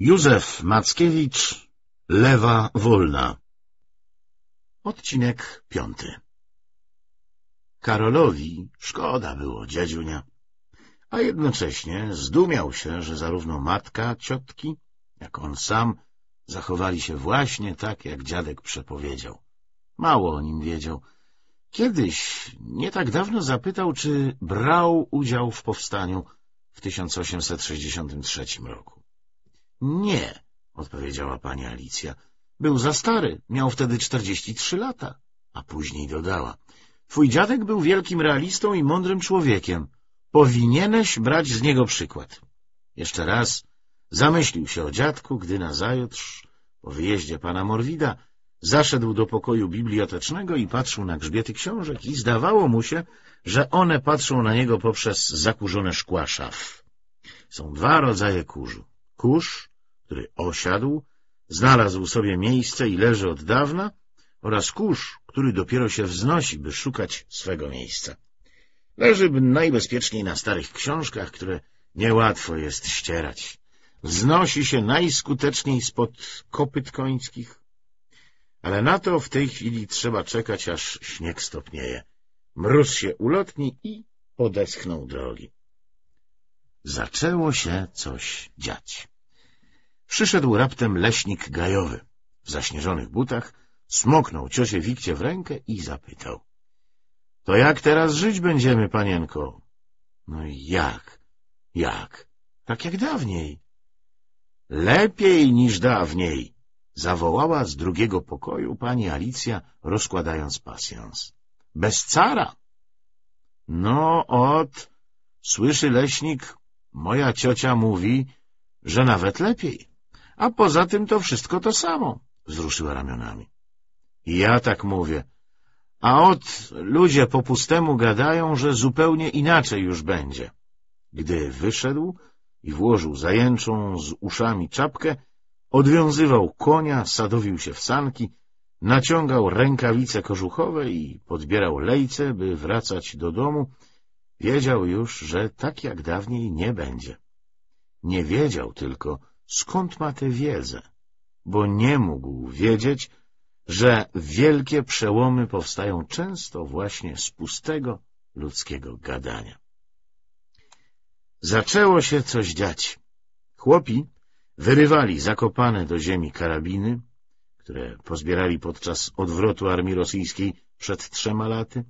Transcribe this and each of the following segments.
Józef Mackiewicz, Lewa Wolna Odcinek piąty Karolowi szkoda było dziadziunia, a jednocześnie zdumiał się, że zarówno matka ciotki, jak on sam zachowali się właśnie tak, jak dziadek przepowiedział. Mało o nim wiedział. Kiedyś, nie tak dawno zapytał, czy brał udział w powstaniu w 1863 roku. — Nie — odpowiedziała pani Alicja. — Był za stary, miał wtedy czterdzieści trzy lata. A później dodała — Twój dziadek był wielkim realistą i mądrym człowiekiem. Powinieneś brać z niego przykład. Jeszcze raz zamyślił się o dziadku, gdy nazajutrz, po wyjeździe pana Morwida, zaszedł do pokoju bibliotecznego i patrzył na grzbiety książek i zdawało mu się, że one patrzą na niego poprzez zakurzone szkła szaf. Są dwa rodzaje kurzu Kusz, który osiadł, znalazł sobie miejsce i leży od dawna, oraz kurz, który dopiero się wznosi, by szukać swego miejsca. Leży najbezpieczniej na starych książkach, które niełatwo jest ścierać. Wznosi się najskuteczniej spod kopyt końskich. Ale na to w tej chwili trzeba czekać, aż śnieg stopnieje. Mróz się ulotni i odeschną drogi. Zaczęło się coś dziać. Przyszedł raptem leśnik gajowy w zaśnieżonych butach, smoknął ciosie Wikcie w rękę i zapytał. — To jak teraz żyć będziemy, panienko? — No jak? Jak? Tak jak dawniej. — Lepiej niż dawniej! — zawołała z drugiego pokoju pani Alicja, rozkładając pasjans. — Bez cara! — No, ot! — słyszy leśnik Moja ciocia mówi, że nawet lepiej. A poza tym to wszystko to samo, wzruszyła ramionami. Ja tak mówię. A od ludzie po pustemu gadają, że zupełnie inaczej już będzie. Gdy wyszedł i włożył zajęczą z uszami czapkę, odwiązywał konia, sadowił się w sanki, naciągał rękawice kożuchowe i podbierał lejce, by wracać do domu — Wiedział już, że tak jak dawniej nie będzie. Nie wiedział tylko, skąd ma tę wiedzę, bo nie mógł wiedzieć, że wielkie przełomy powstają często właśnie z pustego ludzkiego gadania. Zaczęło się coś dziać. Chłopi wyrywali zakopane do ziemi karabiny, które pozbierali podczas odwrotu armii rosyjskiej przed trzema laty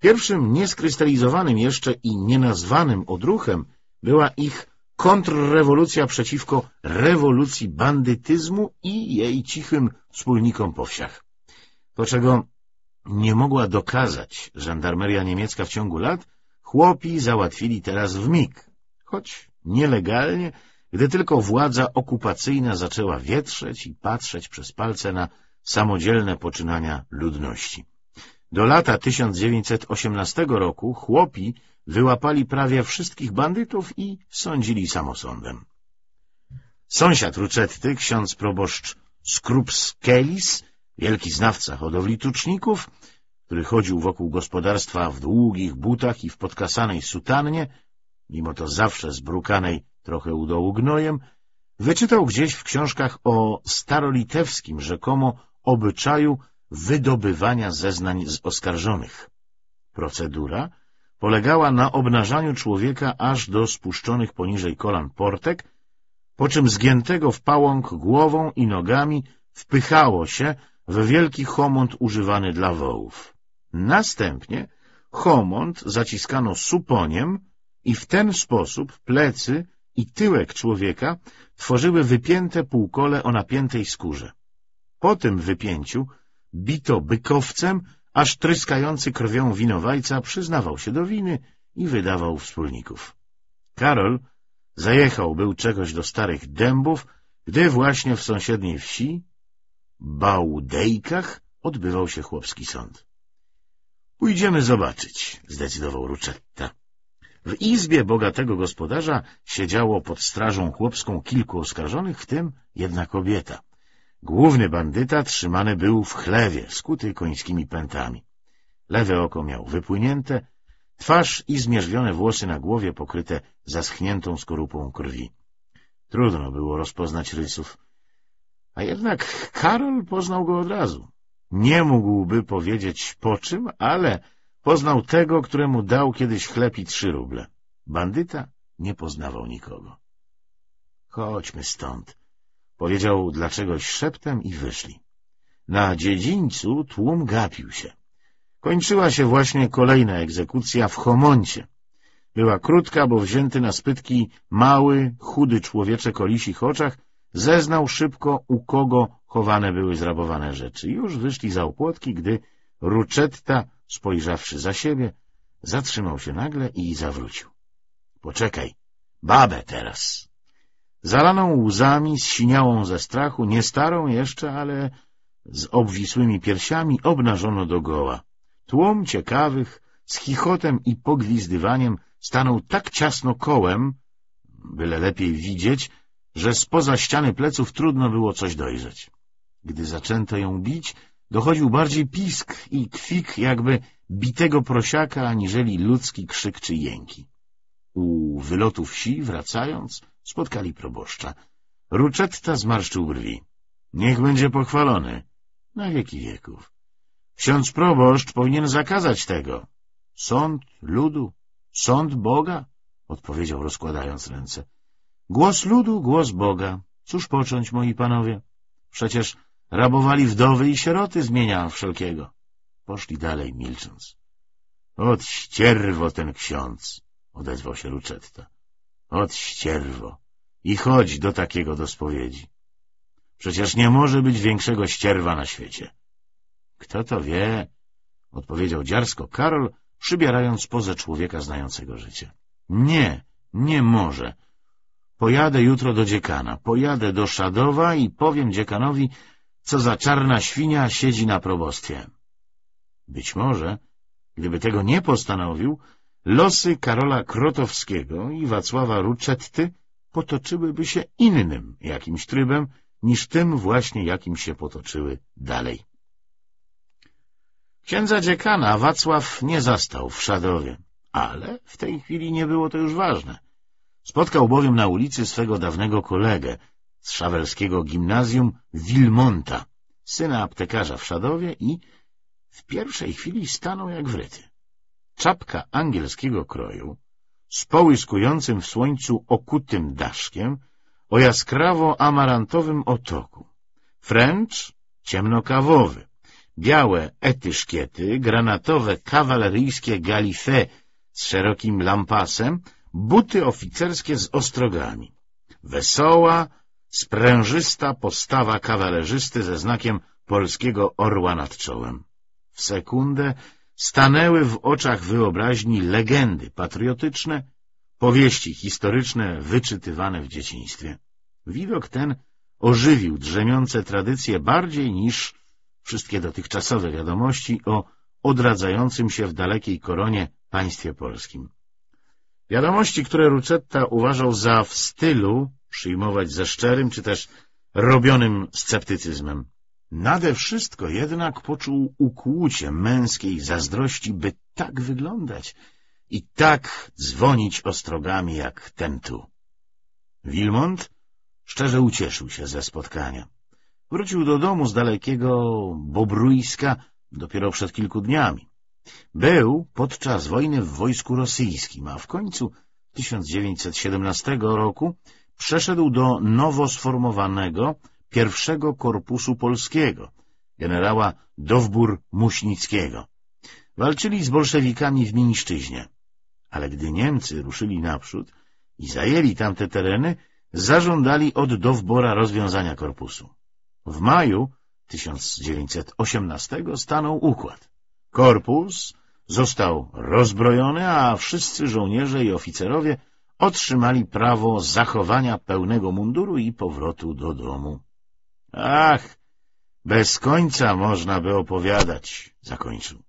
Pierwszym nieskrystalizowanym jeszcze i nienazwanym odruchem była ich kontrrewolucja przeciwko rewolucji bandytyzmu i jej cichym wspólnikom po wsiach. To, czego nie mogła dokazać żandarmeria niemiecka w ciągu lat, chłopi załatwili teraz w mig, choć nielegalnie, gdy tylko władza okupacyjna zaczęła wietrzeć i patrzeć przez palce na samodzielne poczynania ludności. Do lata 1918 roku chłopi wyłapali prawie wszystkich bandytów i sądzili samosądem. Sąsiad Rucetty, ksiądz proboszcz Kelis, wielki znawca hodowli tuczników, który chodził wokół gospodarstwa w długich butach i w podkasanej sutannie, mimo to zawsze zbrukanej trochę u dołu gnojem, wyczytał gdzieś w książkach o starolitewskim rzekomo obyczaju wydobywania zeznań z oskarżonych. Procedura polegała na obnażaniu człowieka aż do spuszczonych poniżej kolan portek, po czym zgiętego w pałąk głową i nogami wpychało się w wielki homont używany dla wołów. Następnie homont zaciskano suponiem i w ten sposób plecy i tyłek człowieka tworzyły wypięte półkole o napiętej skórze. Po tym wypięciu bito bykowcem, aż tryskający krwią winowajca przyznawał się do winy i wydawał wspólników. Karol zajechał był czegoś do starych dębów, gdy właśnie w sąsiedniej wsi, Bałdejkach, odbywał się chłopski sąd. — Pójdziemy zobaczyć — zdecydował Ruczetta. W izbie bogatego gospodarza siedziało pod strażą chłopską kilku oskarżonych, w tym jedna kobieta — Główny bandyta trzymany był w chlewie, skuty końskimi pętami. Lewe oko miał wypłynięte, twarz i zmierzwione włosy na głowie pokryte zaschniętą skorupą krwi. Trudno było rozpoznać rysów. A jednak Karol poznał go od razu. Nie mógłby powiedzieć po czym, ale poznał tego, któremu dał kiedyś chleb i trzy ruble. Bandyta nie poznawał nikogo. — Chodźmy stąd Powiedział dlaczego szeptem i wyszli. Na dziedzińcu tłum gapił się. Kończyła się właśnie kolejna egzekucja w Homoncie. Była krótka, bo wzięty na spytki mały, chudy człowieczek o lisich oczach zeznał szybko, u kogo chowane były zrabowane rzeczy. Już wyszli za opłotki, gdy Ruczetta, spojrzawszy za siebie, zatrzymał się nagle i zawrócił. — Poczekaj, babę teraz! zalaną łzami, zsiniałą ze strachu, nie starą jeszcze, ale z obwisłymi piersiami obnażono do goła. Tłum ciekawych z chichotem i pogwizdywaniem stanął tak ciasno kołem, byle lepiej widzieć, że spoza ściany pleców trudno było coś dojrzeć. Gdy zaczęto ją bić, dochodził bardziej pisk i kwik jakby bitego prosiaka, aniżeli ludzki krzyk czy jęki. U wylotu wsi, wracając, spotkali proboszcza. Ruczetta zmarszczył brwi. — Niech będzie pochwalony. Na wieki wieków. Ksiądz proboszcz powinien zakazać tego. — Sąd ludu, sąd Boga — odpowiedział rozkładając ręce. — Głos ludu, głos Boga. Cóż począć, moi panowie? Przecież rabowali wdowy i sieroty zmienia wszelkiego. Poszli dalej, milcząc. — Od ścierwo ten ksiądz — odezwał się Ruczetta. Od ścierwo. I chodź do takiego do spowiedzi. Przecież nie może być większego ścierwa na świecie. Kto to wie, odpowiedział dziarsko Karol, przybierając pozę człowieka znającego życie. Nie, nie może. Pojadę jutro do dziekana, pojadę do Szadowa i powiem dziekanowi, co za czarna świnia siedzi na probostwie. Być może, gdyby tego nie postanowił, losy Karola Krotowskiego i Wacława Ruczetty potoczyłyby się innym jakimś trybem niż tym właśnie, jakim się potoczyły dalej. Księdza dziekana Wacław nie zastał w Szadowie, ale w tej chwili nie było to już ważne. Spotkał bowiem na ulicy swego dawnego kolegę z szawelskiego gimnazjum Wilmonta, syna aptekarza w Szadowie i w pierwszej chwili stanął jak wryty czapka angielskiego kroju, z połyskującym w słońcu okutym daszkiem o jaskrawo-amarantowym otoku. French ciemnokawowy, białe etyszkiety, granatowe kawaleryjskie galife z szerokim lampasem, buty oficerskie z ostrogami. Wesoła, sprężysta postawa kawalerzysty ze znakiem polskiego orła nad czołem. W sekundę stanęły w oczach wyobraźni legendy patriotyczne, powieści historyczne wyczytywane w dzieciństwie. Widok ten ożywił drzemiące tradycje bardziej niż wszystkie dotychczasowe wiadomości o odradzającym się w dalekiej koronie państwie polskim. Wiadomości, które Rucetta uważał za w stylu przyjmować ze szczerym czy też robionym sceptycyzmem. Nade wszystko jednak poczuł ukłucie męskiej zazdrości, by tak wyglądać i tak dzwonić ostrogami jak ten tu. Wilmont szczerze ucieszył się ze spotkania. Wrócił do domu z dalekiego Bobrujska dopiero przed kilku dniami. Był podczas wojny w wojsku rosyjskim, a w końcu 1917 roku przeszedł do nowo sformowanego pierwszego Korpusu Polskiego, generała Dowbór-Muśnickiego. Walczyli z bolszewikami w Miniszczyźnie. Ale gdy Niemcy ruszyli naprzód i zajęli tamte tereny, zażądali od Dowbora rozwiązania korpusu. W maju 1918 stanął układ. Korpus został rozbrojony, a wszyscy żołnierze i oficerowie otrzymali prawo zachowania pełnego munduru i powrotu do domu. Ach, bez końca można by opowiadać, zakończył.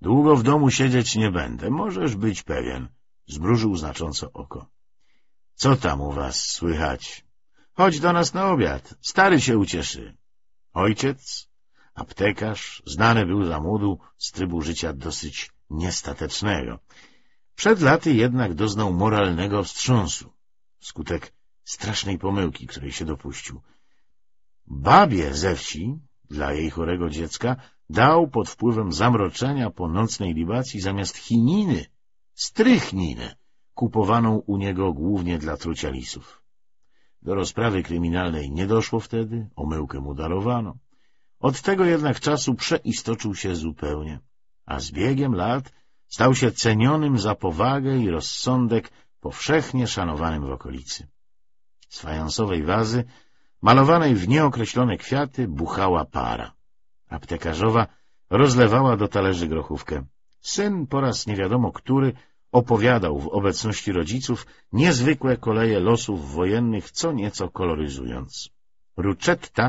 Długo w domu siedzieć nie będę, możesz być pewien, zmrużył znacząco oko. Co tam u was słychać? Chodź do nas na obiad, stary się ucieszy. Ojciec, aptekarz, znany był za młodu z trybu życia dosyć niestatecznego. Przed laty jednak doznał moralnego wstrząsu, wskutek strasznej pomyłki, której się dopuścił — Babie ze wsi, dla jej chorego dziecka, dał pod wpływem zamroczenia po nocnej libacji zamiast chininy, strychninę, kupowaną u niego głównie dla trucia lisów. Do rozprawy kryminalnej nie doszło wtedy, omyłkę mu darowano. Od tego jednak czasu przeistoczył się zupełnie, a z biegiem lat stał się cenionym za powagę i rozsądek powszechnie szanowanym w okolicy. Z fajansowej wazy Malowanej w nieokreślone kwiaty buchała para. Aptekarzowa rozlewała do talerzy grochówkę. Syn po raz nie wiadomo który opowiadał w obecności rodziców niezwykłe koleje losów wojennych, co nieco koloryzując. Ruchetta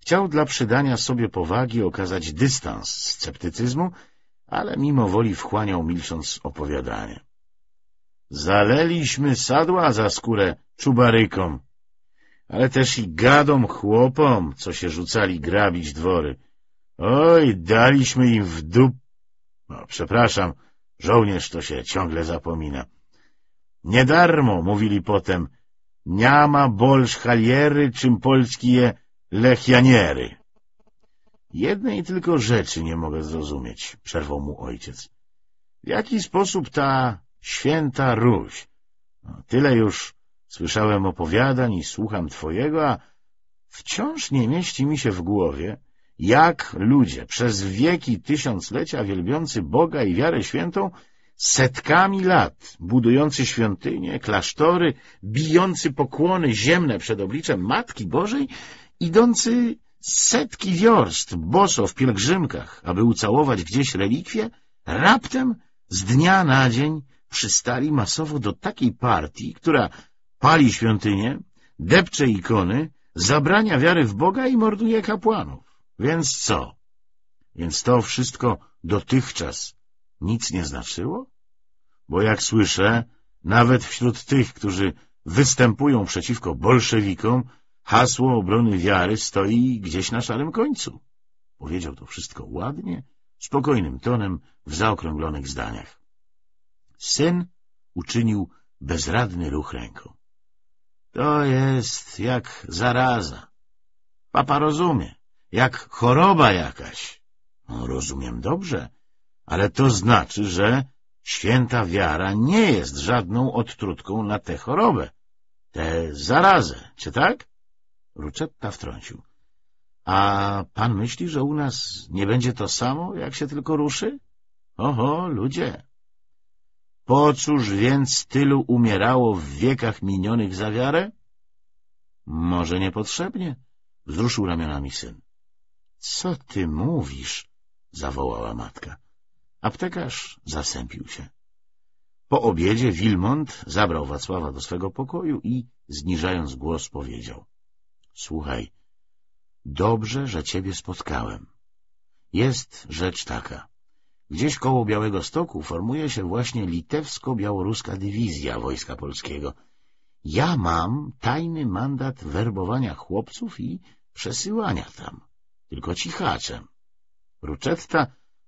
chciał dla przydania sobie powagi okazać dystans sceptycyzmu, ale mimo woli wchłaniał milcząc opowiadanie. — Zaleliśmy sadła za skórę czubarykom ale też i gadom chłopom, co się rzucali grabić dwory. Oj, daliśmy im w dup... No, przepraszam, żołnierz to się ciągle zapomina. Niedarmo, mówili potem, niama bolsz haliery, czym polski je lechianiery. Jednej tylko rzeczy nie mogę zrozumieć, przerwał mu ojciec. W jaki sposób ta święta Ruś, no, tyle już Słyszałem opowiadań i słucham twojego, a wciąż nie mieści mi się w głowie, jak ludzie przez wieki tysiąclecia wielbiący Boga i wiarę świętą setkami lat budujący świątynie, klasztory, bijący pokłony ziemne przed obliczem Matki Bożej, idący setki wiorst boso w pielgrzymkach, aby ucałować gdzieś relikwie, raptem z dnia na dzień przystali masowo do takiej partii, która pali świątynie, depcze ikony, zabrania wiary w Boga i morduje kapłanów. Więc co? Więc to wszystko dotychczas nic nie znaczyło? Bo jak słyszę, nawet wśród tych, którzy występują przeciwko bolszewikom, hasło obrony wiary stoi gdzieś na szarym końcu. Powiedział to wszystko ładnie, spokojnym tonem, w zaokrąglonych zdaniach. Syn uczynił bezradny ruch ręką. To jest jak zaraza. Papa rozumie, jak choroba jakaś. No, rozumiem dobrze, ale to znaczy, że święta wiara nie jest żadną odtrutką na tę chorobę, tę zarazę, czy tak? Ruczetta wtrącił. A pan myśli, że u nas nie będzie to samo, jak się tylko ruszy? Oho, ludzie, po cóż więc tylu umierało w wiekach minionych za wiarę? Może niepotrzebnie, wzruszył ramionami syn. Co ty mówisz? zawołała matka. Aptekarz zasępił się. Po obiedzie Wilmont zabrał Wacława do swego pokoju i, zniżając głos, powiedział — Słuchaj, dobrze, że ciebie spotkałem. Jest rzecz taka. Gdzieś koło Białego Stoku formuje się właśnie litewsko-białoruska dywizja Wojska Polskiego. Ja mam tajny mandat werbowania chłopców i przesyłania tam, tylko cichaczem. Ruczetta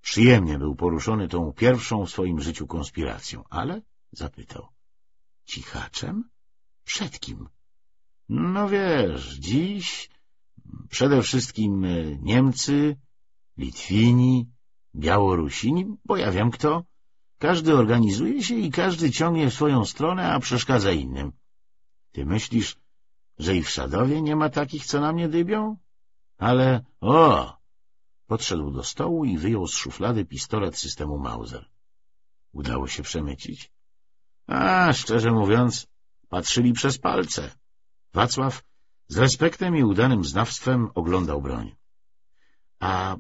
przyjemnie był poruszony tą pierwszą w swoim życiu konspiracją, ale zapytał. — Cichaczem? Przed kim? — No wiesz, dziś przede wszystkim e, Niemcy, Litwini, Białorusini? Bo ja wiem kto. Każdy organizuje się i każdy ciągnie w swoją stronę, a przeszkadza innym. Ty myślisz, że i w Sadowie nie ma takich, co na mnie dybią? Ale... o! Podszedł do stołu i wyjął z szuflady pistolet systemu Mauser. Udało się przemycić? A, szczerze mówiąc, patrzyli przez palce. Wacław z respektem i udanym znawstwem oglądał broń. — A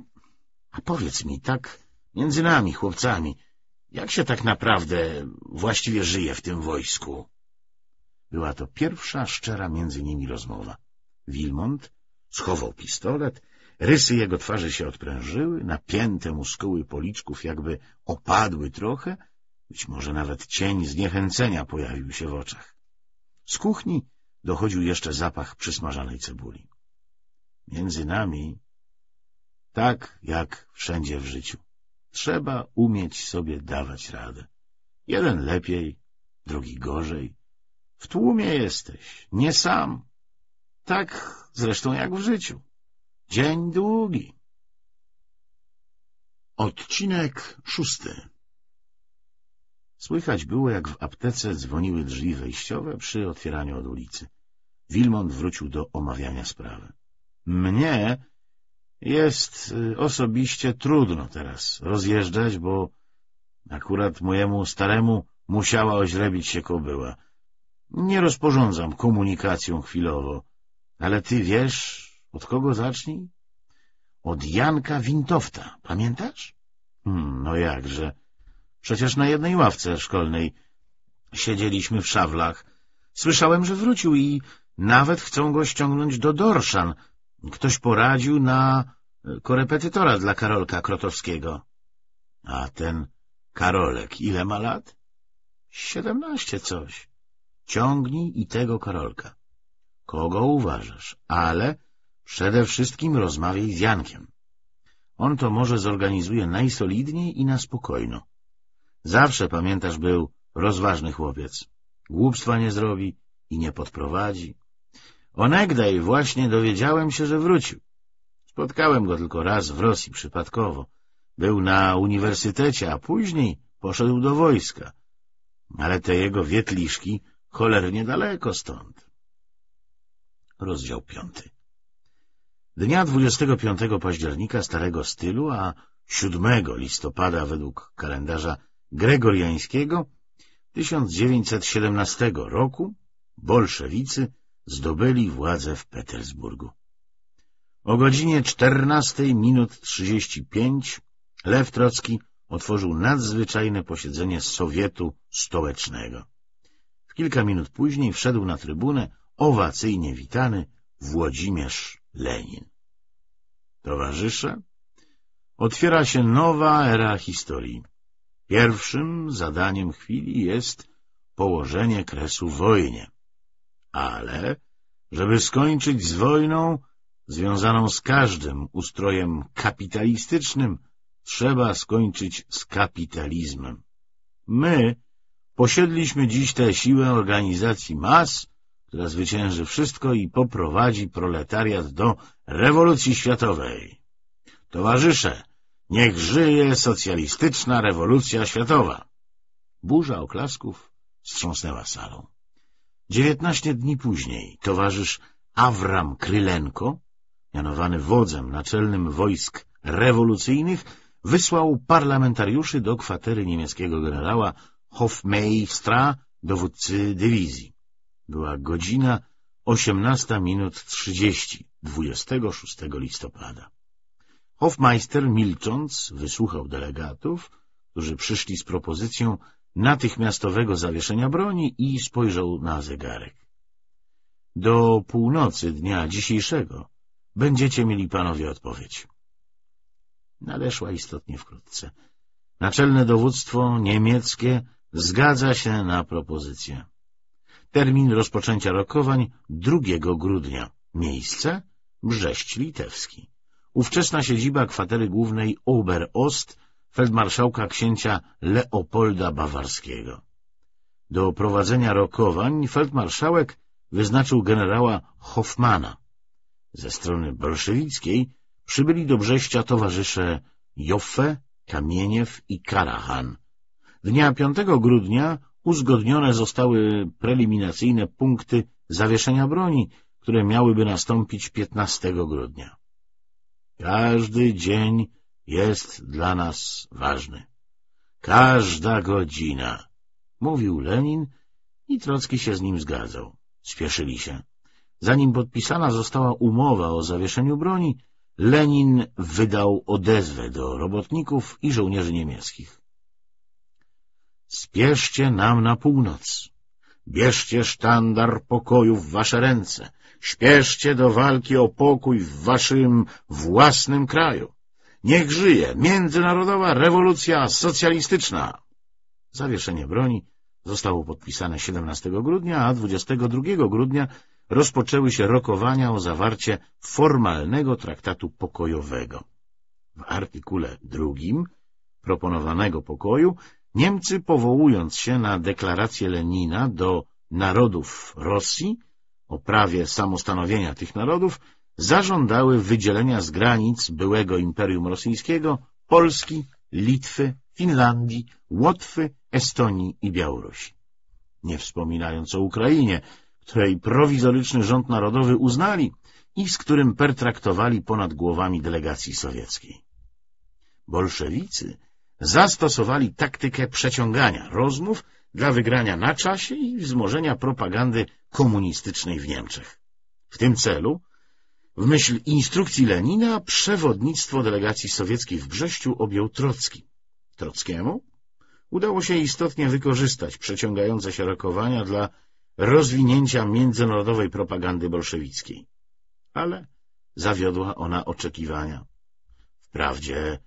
a powiedz mi, tak między nami, chłopcami, jak się tak naprawdę właściwie żyje w tym wojsku? Była to pierwsza szczera między nimi rozmowa. Wilmont schował pistolet, rysy jego twarzy się odprężyły, napięte muskuły policzków jakby opadły trochę, być może nawet cień zniechęcenia pojawił się w oczach. Z kuchni dochodził jeszcze zapach przysmażanej cebuli. Między nami tak jak wszędzie w życiu. Trzeba umieć sobie dawać radę. Jeden lepiej, drugi gorzej. W tłumie jesteś, nie sam. Tak zresztą jak w życiu. Dzień długi. Odcinek szósty Słychać było, jak w aptece dzwoniły drzwi wejściowe przy otwieraniu od ulicy. Wilmont wrócił do omawiania sprawy. — Mnie jest y, osobiście trudno teraz rozjeżdżać, bo akurat mojemu staremu musiała oźrebić się kobyła. Nie rozporządzam komunikacją chwilowo, ale ty wiesz, od kogo zacznij? Od Janka Wintowta, pamiętasz? Hmm, no jakże. Przecież na jednej ławce szkolnej siedzieliśmy w szawlach. Słyszałem, że wrócił i nawet chcą go ściągnąć do Dorszan — Ktoś poradził na e, korepetytora dla Karolka Krotowskiego. A ten Karolek ile ma lat? Siedemnaście coś. Ciągnij i tego Karolka. Kogo uważasz, ale przede wszystkim rozmawiaj z Jankiem. On to może zorganizuje najsolidniej i na spokojno. Zawsze, pamiętasz, był rozważny chłopiec. Głupstwa nie zrobi i nie podprowadzi. Onegdaj właśnie dowiedziałem się, że wrócił. Spotkałem go tylko raz w Rosji przypadkowo. Był na uniwersytecie, a później poszedł do wojska. Ale te jego wietliszki cholernie daleko stąd. Rozdział piąty Dnia 25 października starego stylu, a 7 listopada według kalendarza gregoriańskiego 1917 roku bolszewicy zdobyli władzę w Petersburgu. O godzinie 14 minut 35 Lew Trocki otworzył nadzwyczajne posiedzenie Sowietu Stołecznego. W kilka minut później wszedł na trybunę owacyjnie witany Włodzimierz Lenin. Towarzysze, otwiera się nowa era historii. Pierwszym zadaniem chwili jest położenie kresu wojnie ale żeby skończyć z wojną związaną z każdym ustrojem kapitalistycznym, trzeba skończyć z kapitalizmem. My posiedliśmy dziś tę siłę organizacji mas, która zwycięży wszystko i poprowadzi proletariat do rewolucji światowej. Towarzysze, niech żyje socjalistyczna rewolucja światowa! Burza oklasków strząsnęła salą. Dziewiętnaście dni później towarzysz Awram Krylenko, mianowany wodzem naczelnym wojsk rewolucyjnych, wysłał parlamentariuszy do kwatery niemieckiego generała Hofmeistra, dowódcy dywizji. Była godzina 18 minut 30 26 listopada. Hofmeister, milcząc, wysłuchał delegatów, którzy przyszli z propozycją natychmiastowego zawieszenia broni i spojrzał na zegarek. — Do północy dnia dzisiejszego będziecie mieli panowie odpowiedź. Nadeszła istotnie wkrótce. Naczelne dowództwo niemieckie zgadza się na propozycję. Termin rozpoczęcia rokowań 2 grudnia. Miejsce? Brześć Litewski. Ówczesna siedziba kwatery głównej Oberost feldmarszałka księcia Leopolda Bawarskiego. Do prowadzenia rokowań feldmarszałek wyznaczył generała Hoffmana. Ze strony bolszewickiej przybyli do Brześcia towarzysze Joffe, Kamieniew i Karahan. Dnia 5 grudnia uzgodnione zostały preliminacyjne punkty zawieszenia broni, które miałyby nastąpić 15 grudnia. Każdy dzień jest dla nas ważny. Każda godzina, mówił Lenin i Trocki się z nim zgadzał. Spieszyli się. Zanim podpisana została umowa o zawieszeniu broni, Lenin wydał odezwę do robotników i żołnierzy niemieckich. Spieszcie nam na północ. Bierzcie sztandar pokoju w wasze ręce. Śpieszcie do walki o pokój w waszym własnym kraju. Niech żyje międzynarodowa rewolucja socjalistyczna! Zawieszenie broni zostało podpisane 17 grudnia, a 22 grudnia rozpoczęły się rokowania o zawarcie formalnego traktatu pokojowego. W artykule drugim proponowanego pokoju Niemcy, powołując się na deklarację Lenina do narodów Rosji o prawie samostanowienia tych narodów, zażądały wydzielenia z granic byłego Imperium Rosyjskiego Polski, Litwy, Finlandii, Łotwy, Estonii i Białorusi. Nie wspominając o Ukrainie, której prowizoryczny rząd narodowy uznali i z którym pertraktowali ponad głowami delegacji sowieckiej. Bolszewicy zastosowali taktykę przeciągania rozmów dla wygrania na czasie i wzmożenia propagandy komunistycznej w Niemczech. W tym celu w myśl instrukcji Lenina przewodnictwo delegacji sowieckiej w Brześciu objął Trocki. Trockiemu udało się istotnie wykorzystać przeciągające się rokowania dla rozwinięcia międzynarodowej propagandy bolszewickiej. Ale zawiodła ona oczekiwania. Wprawdzie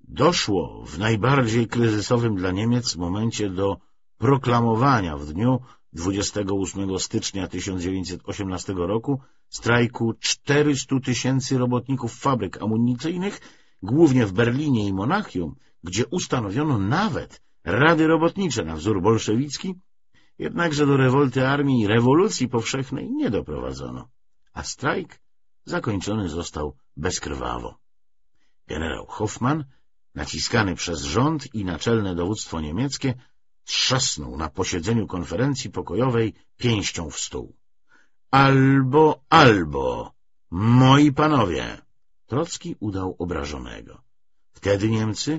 doszło w najbardziej kryzysowym dla Niemiec momencie do proklamowania w dniu 28 stycznia 1918 roku strajku 400 tysięcy robotników fabryk amunicyjnych, głównie w Berlinie i Monachium, gdzie ustanowiono nawet rady robotnicze na wzór bolszewicki, jednakże do rewolty armii i rewolucji powszechnej nie doprowadzono, a strajk zakończony został bezkrwawo. Generał Hoffmann, naciskany przez rząd i naczelne dowództwo niemieckie, trzasnął na posiedzeniu konferencji pokojowej pięścią w stół. Albo, albo, moi panowie! Trocki udał obrażonego. Wtedy Niemcy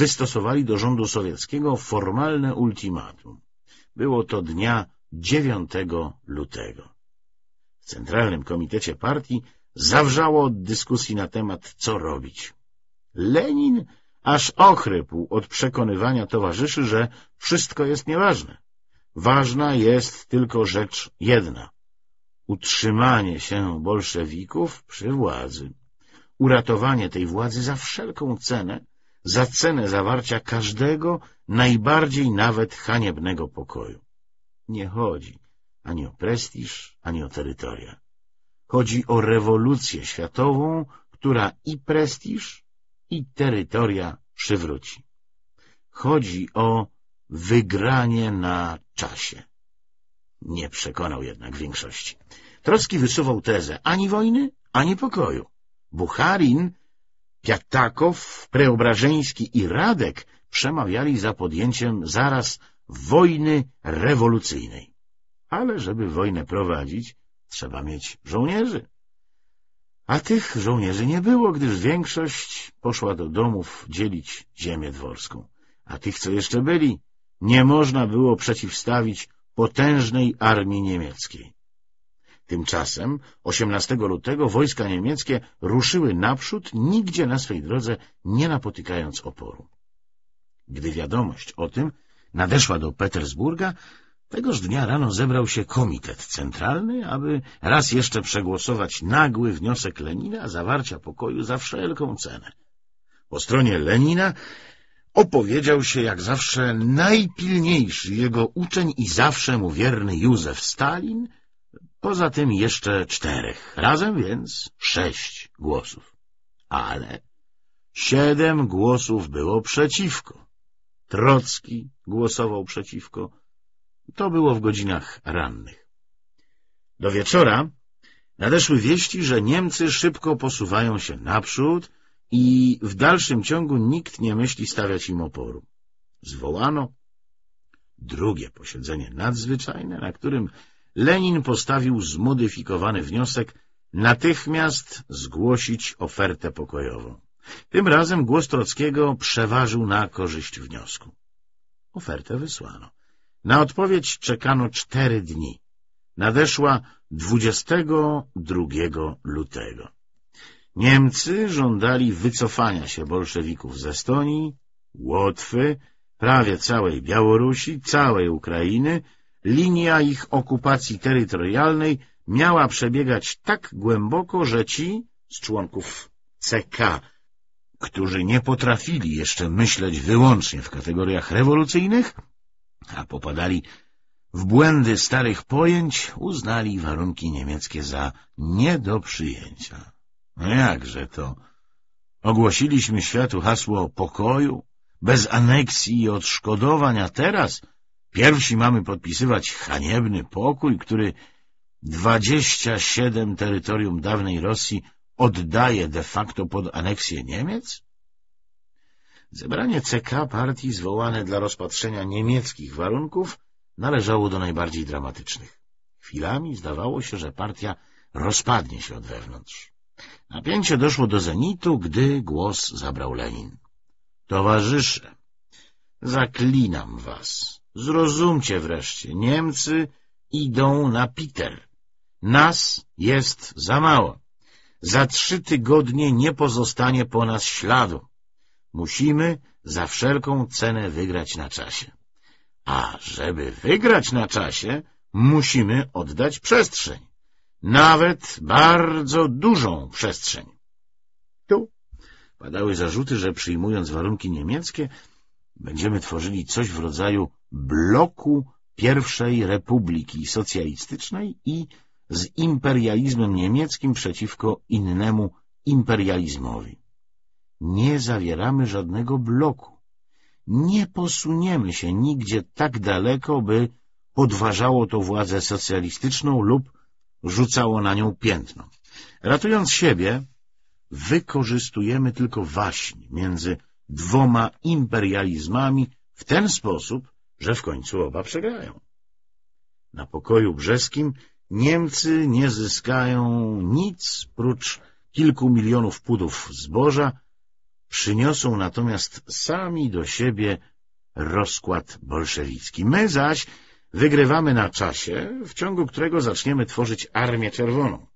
wystosowali do rządu sowieckiego formalne ultimatum. Było to dnia 9 lutego. W Centralnym Komitecie Partii zawrzało od dyskusji na temat, co robić. Lenin aż ochrypł od przekonywania towarzyszy, że wszystko jest nieważne. Ważna jest tylko rzecz jedna — utrzymanie się bolszewików przy władzy, uratowanie tej władzy za wszelką cenę, za cenę zawarcia każdego, najbardziej nawet haniebnego pokoju. Nie chodzi ani o prestiż, ani o terytoria. Chodzi o rewolucję światową, która i prestiż, i terytoria przywróci. Chodzi o wygranie na czasie. Nie przekonał jednak większości. Trocki wysuwał tezę ani wojny, ani pokoju. Bucharin, Piatakow, Preobrażeński i Radek przemawiali za podjęciem zaraz wojny rewolucyjnej. Ale żeby wojnę prowadzić, trzeba mieć żołnierzy. A tych żołnierzy nie było, gdyż większość poszła do domów dzielić ziemię dworską. A tych, co jeszcze byli, nie można było przeciwstawić potężnej armii niemieckiej. Tymczasem 18 lutego wojska niemieckie ruszyły naprzód, nigdzie na swej drodze nie napotykając oporu. Gdy wiadomość o tym nadeszła do Petersburga, Tegoż dnia rano zebrał się komitet centralny, aby raz jeszcze przegłosować nagły wniosek Lenina zawarcia pokoju za wszelką cenę. Po stronie Lenina opowiedział się jak zawsze najpilniejszy jego uczeń i zawsze mu wierny Józef Stalin, poza tym jeszcze czterech, razem więc sześć głosów. Ale siedem głosów było przeciwko. Trocki głosował przeciwko, to było w godzinach rannych. Do wieczora nadeszły wieści, że Niemcy szybko posuwają się naprzód i w dalszym ciągu nikt nie myśli stawiać im oporu. Zwołano drugie posiedzenie nadzwyczajne, na którym Lenin postawił zmodyfikowany wniosek natychmiast zgłosić ofertę pokojową. Tym razem głos Trockiego przeważył na korzyść wniosku. Ofertę wysłano. Na odpowiedź czekano cztery dni. Nadeszła 22 lutego. Niemcy żądali wycofania się bolszewików z Estonii, Łotwy, prawie całej Białorusi, całej Ukrainy. Linia ich okupacji terytorialnej miała przebiegać tak głęboko, że ci z członków CK, którzy nie potrafili jeszcze myśleć wyłącznie w kategoriach rewolucyjnych, a popadali w błędy starych pojęć, uznali warunki niemieckie za nie do przyjęcia. No jakże to? Ogłosiliśmy światu hasło pokoju, bez aneksji i odszkodowań, a teraz pierwsi mamy podpisywać haniebny pokój, który 27 terytorium dawnej Rosji oddaje de facto pod aneksję Niemiec? Zebranie CK partii zwołane dla rozpatrzenia niemieckich warunków należało do najbardziej dramatycznych. Chwilami zdawało się, że partia rozpadnie się od wewnątrz. Napięcie doszło do zenitu, gdy głos zabrał Lenin. — Towarzysze, zaklinam was. Zrozumcie wreszcie, Niemcy idą na Peter. Nas jest za mało. Za trzy tygodnie nie pozostanie po nas śladu. Musimy za wszelką cenę wygrać na czasie. A żeby wygrać na czasie, musimy oddać przestrzeń. Nawet bardzo dużą przestrzeń. Tu padały zarzuty, że przyjmując warunki niemieckie, będziemy tworzyli coś w rodzaju bloku pierwszej republiki socjalistycznej i z imperializmem niemieckim przeciwko innemu imperializmowi. Nie zawieramy żadnego bloku. Nie posuniemy się nigdzie tak daleko, by podważało to władzę socjalistyczną lub rzucało na nią piętno. Ratując siebie, wykorzystujemy tylko waśń między dwoma imperializmami w ten sposób, że w końcu oba przegrają. Na pokoju brzeskim Niemcy nie zyskają nic prócz kilku milionów pudów zboża Przyniosą natomiast sami do siebie rozkład bolszewicki. My zaś wygrywamy na czasie, w ciągu którego zaczniemy tworzyć Armię Czerwoną.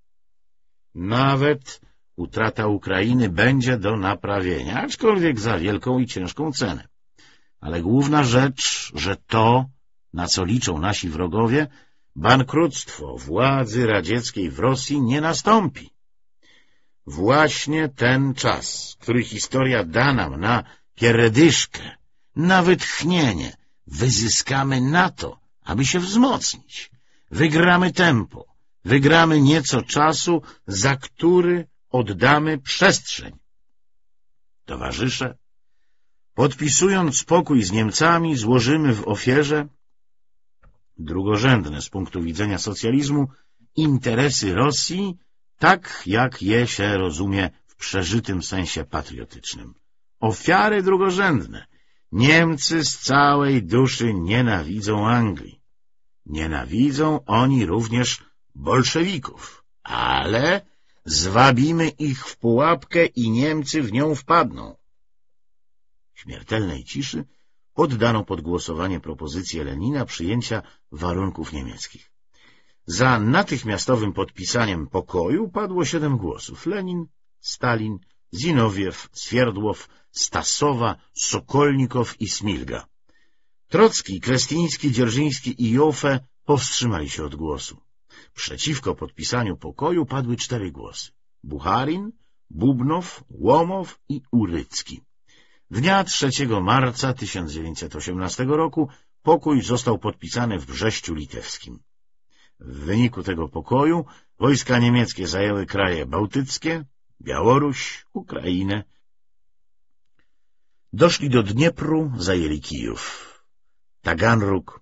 Nawet utrata Ukrainy będzie do naprawienia, aczkolwiek za wielką i ciężką cenę. Ale główna rzecz, że to, na co liczą nasi wrogowie, bankructwo władzy radzieckiej w Rosji nie nastąpi. Właśnie ten czas, który historia da nam na pieredyszkę, na wytchnienie, wyzyskamy na to, aby się wzmocnić. Wygramy tempo, wygramy nieco czasu, za który oddamy przestrzeń. Towarzysze, podpisując pokój z Niemcami, złożymy w ofierze drugorzędne z punktu widzenia socjalizmu interesy Rosji tak jak je się rozumie w przeżytym sensie patriotycznym. Ofiary drugorzędne. Niemcy z całej duszy nienawidzą Anglii. Nienawidzą oni również bolszewików, ale zwabimy ich w pułapkę i Niemcy w nią wpadną. Śmiertelnej ciszy oddano pod głosowanie propozycję Lenina przyjęcia warunków niemieckich. Za natychmiastowym podpisaniem pokoju padło siedem głosów. Lenin, Stalin, Zinowiew, Swierdłow, Stasowa, Sokolnikow i Smilga. Trocki, Krestiński, Dzierżyński i Jofe powstrzymali się od głosu. Przeciwko podpisaniu pokoju padły cztery głosy. Bucharin, Bubnow, Łomow i Urycki. Dnia 3 marca 1918 roku pokój został podpisany w Brześciu Litewskim. W wyniku tego pokoju wojska niemieckie zajęły kraje bałtyckie, Białoruś, Ukrainę. Doszli do Dniepru, zajęli Kijów, Taganruk.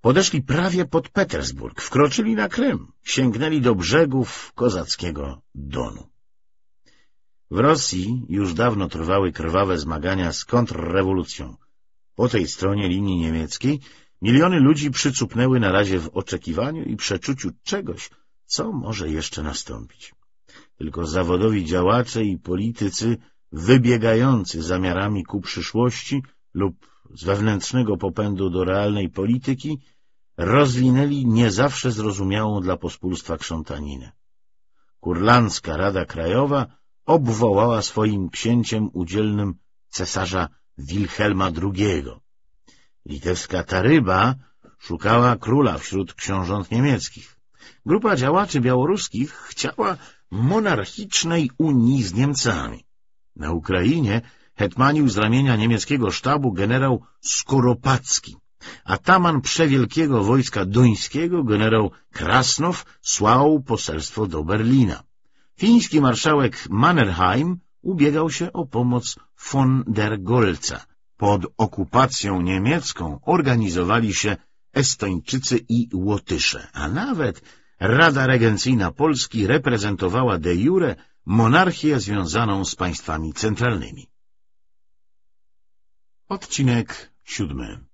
Podeszli prawie pod Petersburg, wkroczyli na Krym, sięgnęli do brzegów kozackiego Donu. W Rosji już dawno trwały krwawe zmagania z kontrrewolucją. Po tej stronie linii niemieckiej Miliony ludzi przycupnęły na razie w oczekiwaniu i przeczuciu czegoś, co może jeszcze nastąpić. Tylko zawodowi działacze i politycy wybiegający zamiarami ku przyszłości lub z wewnętrznego popędu do realnej polityki rozwinęli nie zawsze zrozumiałą dla pospólstwa krzątaninę. Kurlandzka Rada Krajowa obwołała swoim księciem udzielnym cesarza Wilhelma II, Litewska Taryba szukała króla wśród książąt niemieckich. Grupa działaczy białoruskich chciała monarchicznej unii z Niemcami. Na Ukrainie hetmanił z ramienia niemieckiego sztabu generał Skoropacki, a taman przewielkiego wojska duńskiego generał Krasnow słał poselstwo do Berlina. Fiński marszałek Mannerheim ubiegał się o pomoc von der Golca, pod okupacją niemiecką organizowali się Estończycy i Łotysze, a nawet Rada Regencyjna Polski reprezentowała de jure monarchię związaną z państwami centralnymi. Odcinek siódmy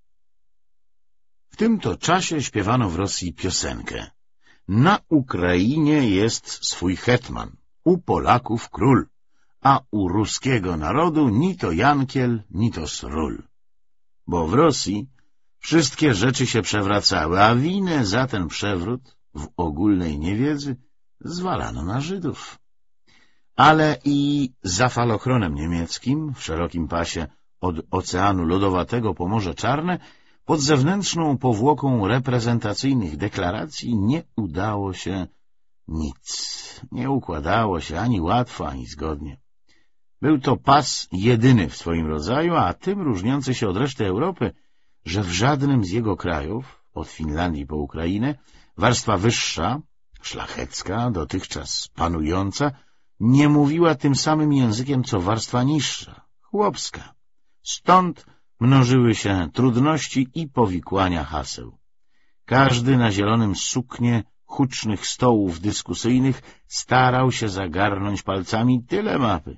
W tym to czasie śpiewano w Rosji piosenkę. Na Ukrainie jest swój hetman, u Polaków król a u ruskiego narodu ni to jankiel, ni to sról. Bo w Rosji wszystkie rzeczy się przewracały, a winę za ten przewrót w ogólnej niewiedzy zwalano na Żydów. Ale i za falochronem niemieckim, w szerokim pasie od Oceanu Lodowatego po Morze Czarne, pod zewnętrzną powłoką reprezentacyjnych deklaracji nie udało się nic. Nie układało się ani łatwo, ani zgodnie. Był to pas jedyny w swoim rodzaju, a tym różniący się od reszty Europy, że w żadnym z jego krajów, od Finlandii po Ukrainę, warstwa wyższa, szlachecka, dotychczas panująca, nie mówiła tym samym językiem, co warstwa niższa, chłopska. Stąd mnożyły się trudności i powikłania haseł. Każdy na zielonym suknie hucznych stołów dyskusyjnych starał się zagarnąć palcami tyle mapy,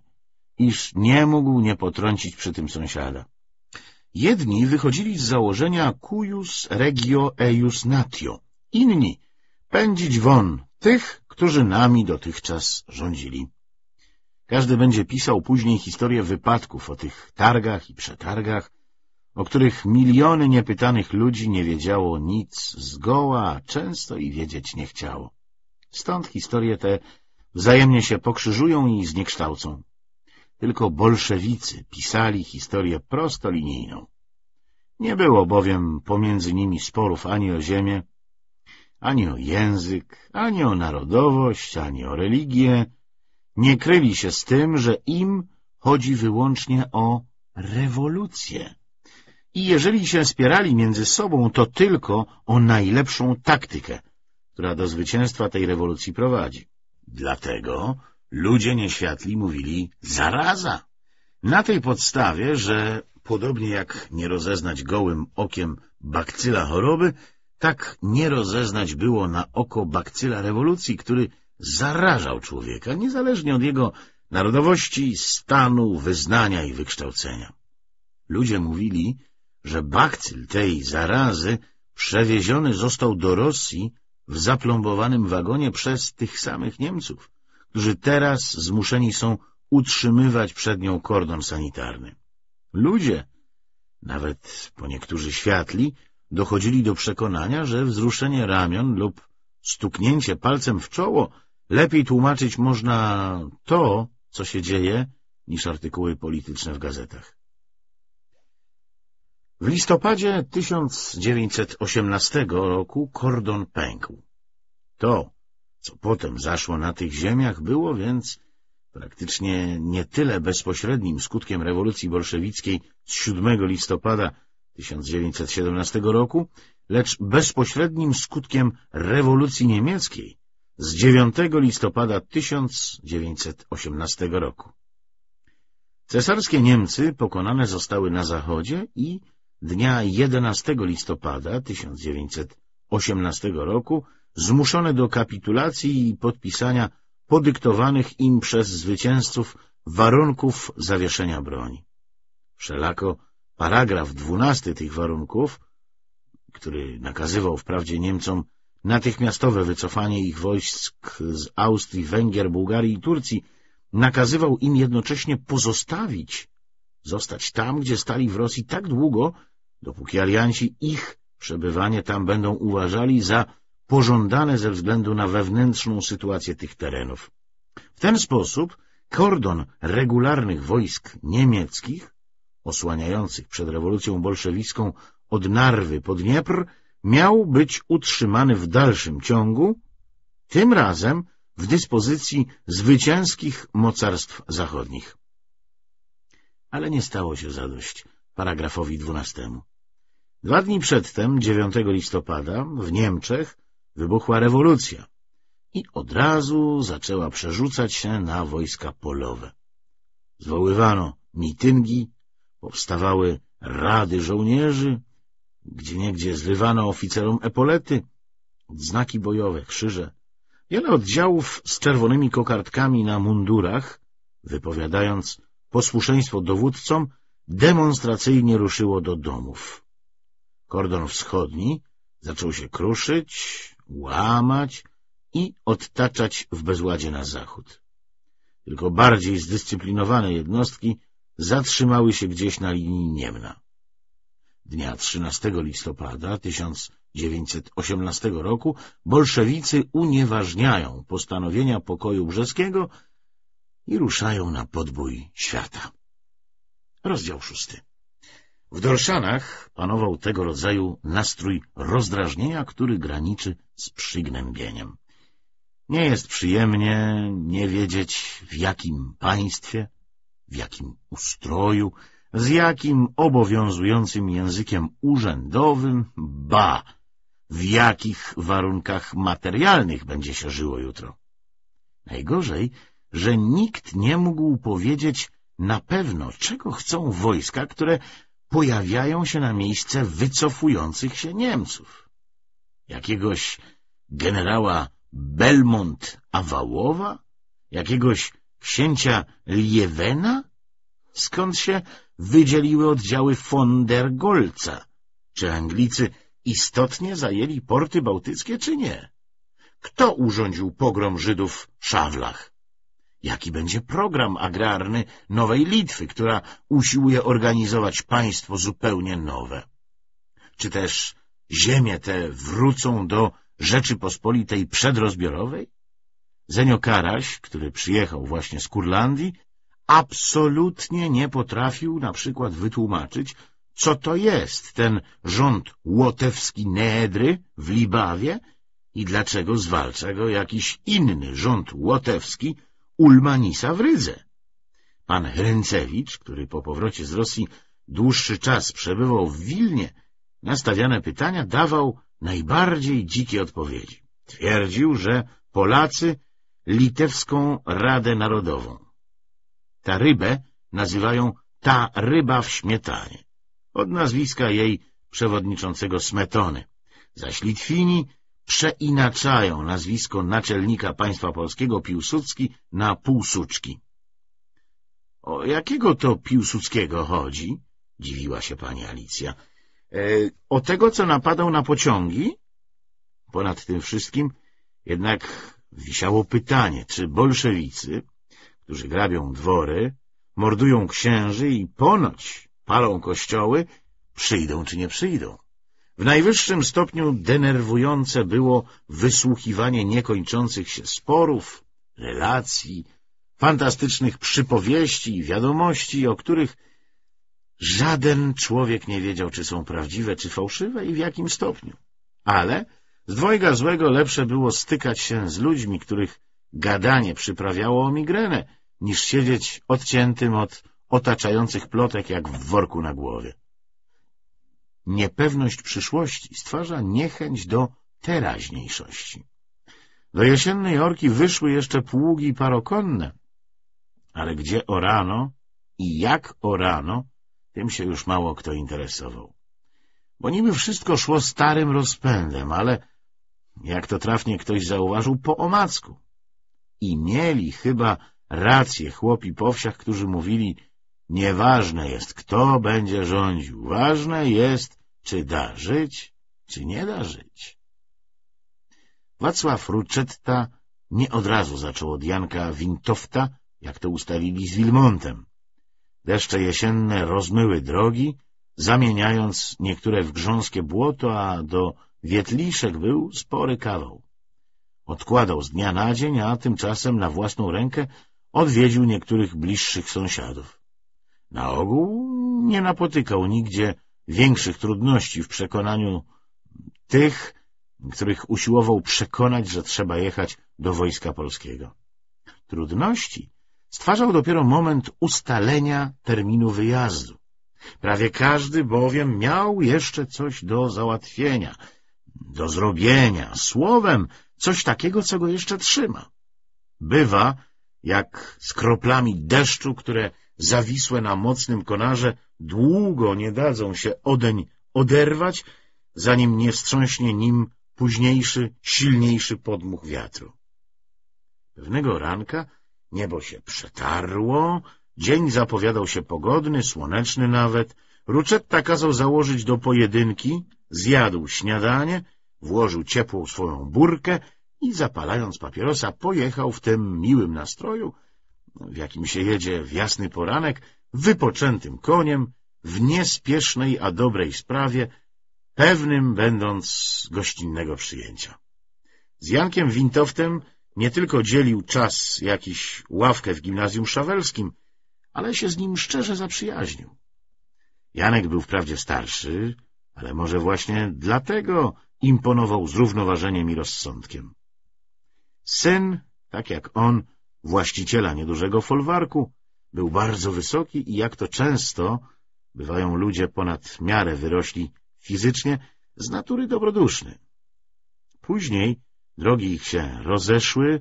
iż nie mógł nie potrącić przy tym sąsiada. Jedni wychodzili z założenia cuius regio eius natio, inni pędzić won tych, którzy nami dotychczas rządzili. Każdy będzie pisał później historię wypadków o tych targach i przetargach, o których miliony niepytanych ludzi nie wiedziało nic zgoła, a często i wiedzieć nie chciało. Stąd historie te wzajemnie się pokrzyżują i zniekształcą. Tylko bolszewicy pisali historię prostolinijną. Nie było bowiem pomiędzy nimi sporów ani o ziemię, ani o język, ani o narodowość, ani o religię. Nie kryli się z tym, że im chodzi wyłącznie o rewolucję. I jeżeli się spierali między sobą, to tylko o najlepszą taktykę, która do zwycięstwa tej rewolucji prowadzi. Dlatego Ludzie nieświatli mówili zaraza. Na tej podstawie, że podobnie jak nie rozeznać gołym okiem bakcyla choroby, tak nie rozeznać było na oko bakcyla rewolucji, który zarażał człowieka, niezależnie od jego narodowości, stanu, wyznania i wykształcenia. Ludzie mówili, że bakcyl tej zarazy przewieziony został do Rosji w zaplombowanym wagonie przez tych samych Niemców, że teraz zmuszeni są utrzymywać przed nią kordon sanitarny. Ludzie, nawet po niektórzy światli, dochodzili do przekonania, że wzruszenie ramion lub stuknięcie palcem w czoło lepiej tłumaczyć można to, co się dzieje, niż artykuły polityczne w gazetach. W listopadzie 1918 roku kordon pękł. To, co potem zaszło na tych ziemiach było więc praktycznie nie tyle bezpośrednim skutkiem rewolucji bolszewickiej z 7 listopada 1917 roku, lecz bezpośrednim skutkiem rewolucji niemieckiej z 9 listopada 1918 roku. Cesarskie Niemcy pokonane zostały na zachodzie i dnia 11 listopada 1918 roku zmuszone do kapitulacji i podpisania podyktowanych im przez zwycięzców warunków zawieszenia broni. Wszelako paragraf dwunasty tych warunków, który nakazywał wprawdzie Niemcom natychmiastowe wycofanie ich wojsk z Austrii, Węgier, Bułgarii i Turcji, nakazywał im jednocześnie pozostawić, zostać tam, gdzie stali w Rosji tak długo, dopóki alianci ich przebywanie tam będą uważali za pożądane ze względu na wewnętrzną sytuację tych terenów. W ten sposób kordon regularnych wojsk niemieckich, osłaniających przed rewolucją bolszewicką od Narwy po Dniepr, miał być utrzymany w dalszym ciągu, tym razem w dyspozycji zwycięskich mocarstw zachodnich. Ale nie stało się zadość paragrafowi dwunastemu. Dwa dni przedtem, 9 listopada, w Niemczech wybuchła rewolucja i od razu zaczęła przerzucać się na wojska polowe. Zwoływano mityngi, powstawały rady żołnierzy, gdzieniegdzie zrywano oficerom epolety, znaki bojowe, krzyże. Wiele oddziałów z czerwonymi kokardkami na mundurach, wypowiadając posłuszeństwo dowódcom, demonstracyjnie ruszyło do domów. Kordon wschodni zaczął się kruszyć, łamać i odtaczać w bezładzie na zachód. Tylko bardziej zdyscyplinowane jednostki zatrzymały się gdzieś na linii Niemna. Dnia 13 listopada 1918 roku bolszewicy unieważniają postanowienia pokoju brzeskiego i ruszają na podbój świata. Rozdział szósty. W Dorszanach panował tego rodzaju nastrój rozdrażnienia, który graniczy z przygnębieniem. Nie jest przyjemnie nie wiedzieć, w jakim państwie, w jakim ustroju, z jakim obowiązującym językiem urzędowym, ba, w jakich warunkach materialnych będzie się żyło jutro. Najgorzej, że nikt nie mógł powiedzieć na pewno, czego chcą wojska, które pojawiają się na miejsce wycofujących się Niemców. Jakiegoś generała Belmont Awałowa? Jakiegoś księcia Liewena? Skąd się wydzieliły oddziały von der Golca? Czy Anglicy istotnie zajęli porty bałtyckie, czy nie? Kto urządził pogrom Żydów w Szawlach? jaki będzie program agrarny nowej Litwy, która usiłuje organizować państwo zupełnie nowe. Czy też ziemie te wrócą do Rzeczypospolitej przedrozbiorowej? Zenio Karaś, który przyjechał właśnie z Kurlandii, absolutnie nie potrafił na przykład wytłumaczyć, co to jest ten rząd łotewski Needry w Libawie i dlaczego zwalcza go jakiś inny rząd łotewski Ulmanisa w Rydze. Pan Hryncewicz, który po powrocie z Rosji dłuższy czas przebywał w Wilnie, na stawiane pytania dawał najbardziej dzikie odpowiedzi. Twierdził, że Polacy litewską Radę Narodową. Ta rybę nazywają ta ryba w śmietanie, od nazwiska jej przewodniczącego Smetony, zaś Litwini przeinaczają nazwisko naczelnika państwa polskiego Piłsudski na Półsuczki. — O jakiego to Piłsudskiego chodzi? — dziwiła się pani Alicja. E, o tego, co napadał na pociągi? Ponad tym wszystkim jednak wisiało pytanie, czy bolszewicy, którzy grabią dwory, mordują księży i ponoć palą kościoły, przyjdą czy nie przyjdą. W najwyższym stopniu denerwujące było wysłuchiwanie niekończących się sporów, relacji, fantastycznych przypowieści i wiadomości, o których żaden człowiek nie wiedział, czy są prawdziwe, czy fałszywe i w jakim stopniu. Ale z dwojga złego lepsze było stykać się z ludźmi, których gadanie przyprawiało o migrenę, niż siedzieć odciętym od otaczających plotek jak w worku na głowie. Niepewność przyszłości stwarza niechęć do teraźniejszości. Do jesiennej orki wyszły jeszcze pługi parokonne, ale gdzie orano i jak orano, tym się już mało kto interesował. Bo niby wszystko szło starym rozpędem, ale, jak to trafnie ktoś zauważył, po omacku. I mieli chyba rację chłopi po wsiach, którzy mówili, Nieważne jest, kto będzie rządził. Ważne jest, czy da żyć, czy nie da żyć. Wacław Ruczetta nie od razu zaczął od Janka Wintofta, jak to ustalili z Wilmontem. Deszcze jesienne rozmyły drogi, zamieniając niektóre w grząskie błoto, a do wietliszek był spory kawał. Odkładał z dnia na dzień, a tymczasem na własną rękę odwiedził niektórych bliższych sąsiadów. Na ogół nie napotykał nigdzie większych trudności w przekonaniu tych, których usiłował przekonać, że trzeba jechać do Wojska Polskiego. Trudności stwarzał dopiero moment ustalenia terminu wyjazdu. Prawie każdy bowiem miał jeszcze coś do załatwienia, do zrobienia, słowem, coś takiego, co go jeszcze trzyma. Bywa, jak z kroplami deszczu, które zawisłe na mocnym konarze, długo nie dadzą się odeń oderwać, zanim nie wstrząśnie nim późniejszy, silniejszy podmuch wiatru. Pewnego ranka niebo się przetarło, dzień zapowiadał się pogodny, słoneczny nawet. Ruczetta kazał założyć do pojedynki, zjadł śniadanie, włożył ciepłą swoją burkę i zapalając papierosa pojechał w tym miłym nastroju no, w jakim się jedzie w jasny poranek, wypoczętym koniem, w niespiesznej, a dobrej sprawie, pewnym będąc gościnnego przyjęcia. Z Jankiem Wintowtem nie tylko dzielił czas jakiś ławkę w gimnazjum szawelskim, ale się z nim szczerze zaprzyjaźnił. Janek był wprawdzie starszy, ale może właśnie dlatego imponował zrównoważeniem i rozsądkiem. Syn, tak jak on, właściciela niedużego folwarku. Był bardzo wysoki i jak to często, bywają ludzie ponad miarę wyrośli fizycznie, z natury dobroduszny. Później drogi ich się rozeszły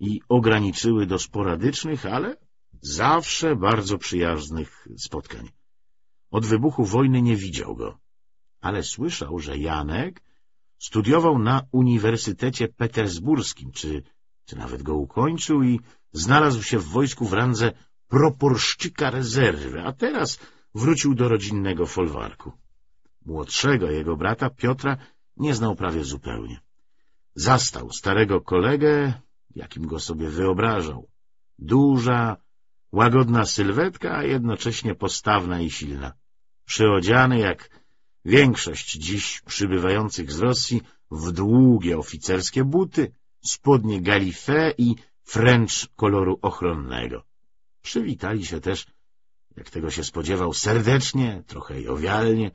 i ograniczyły do sporadycznych, ale zawsze bardzo przyjaznych spotkań. Od wybuchu wojny nie widział go, ale słyszał, że Janek studiował na Uniwersytecie Petersburskim, czy, czy nawet go ukończył i Znalazł się w wojsku w randze proporszczyka rezerwy, a teraz wrócił do rodzinnego folwarku. Młodszego jego brata, Piotra, nie znał prawie zupełnie. Zastał starego kolegę, jakim go sobie wyobrażał. Duża, łagodna sylwetka, a jednocześnie postawna i silna. Przyodziany jak większość dziś przybywających z Rosji w długie oficerskie buty, spodnie galifę i French koloru ochronnego. Przywitali się też, jak tego się spodziewał, serdecznie, trochę jowialnie.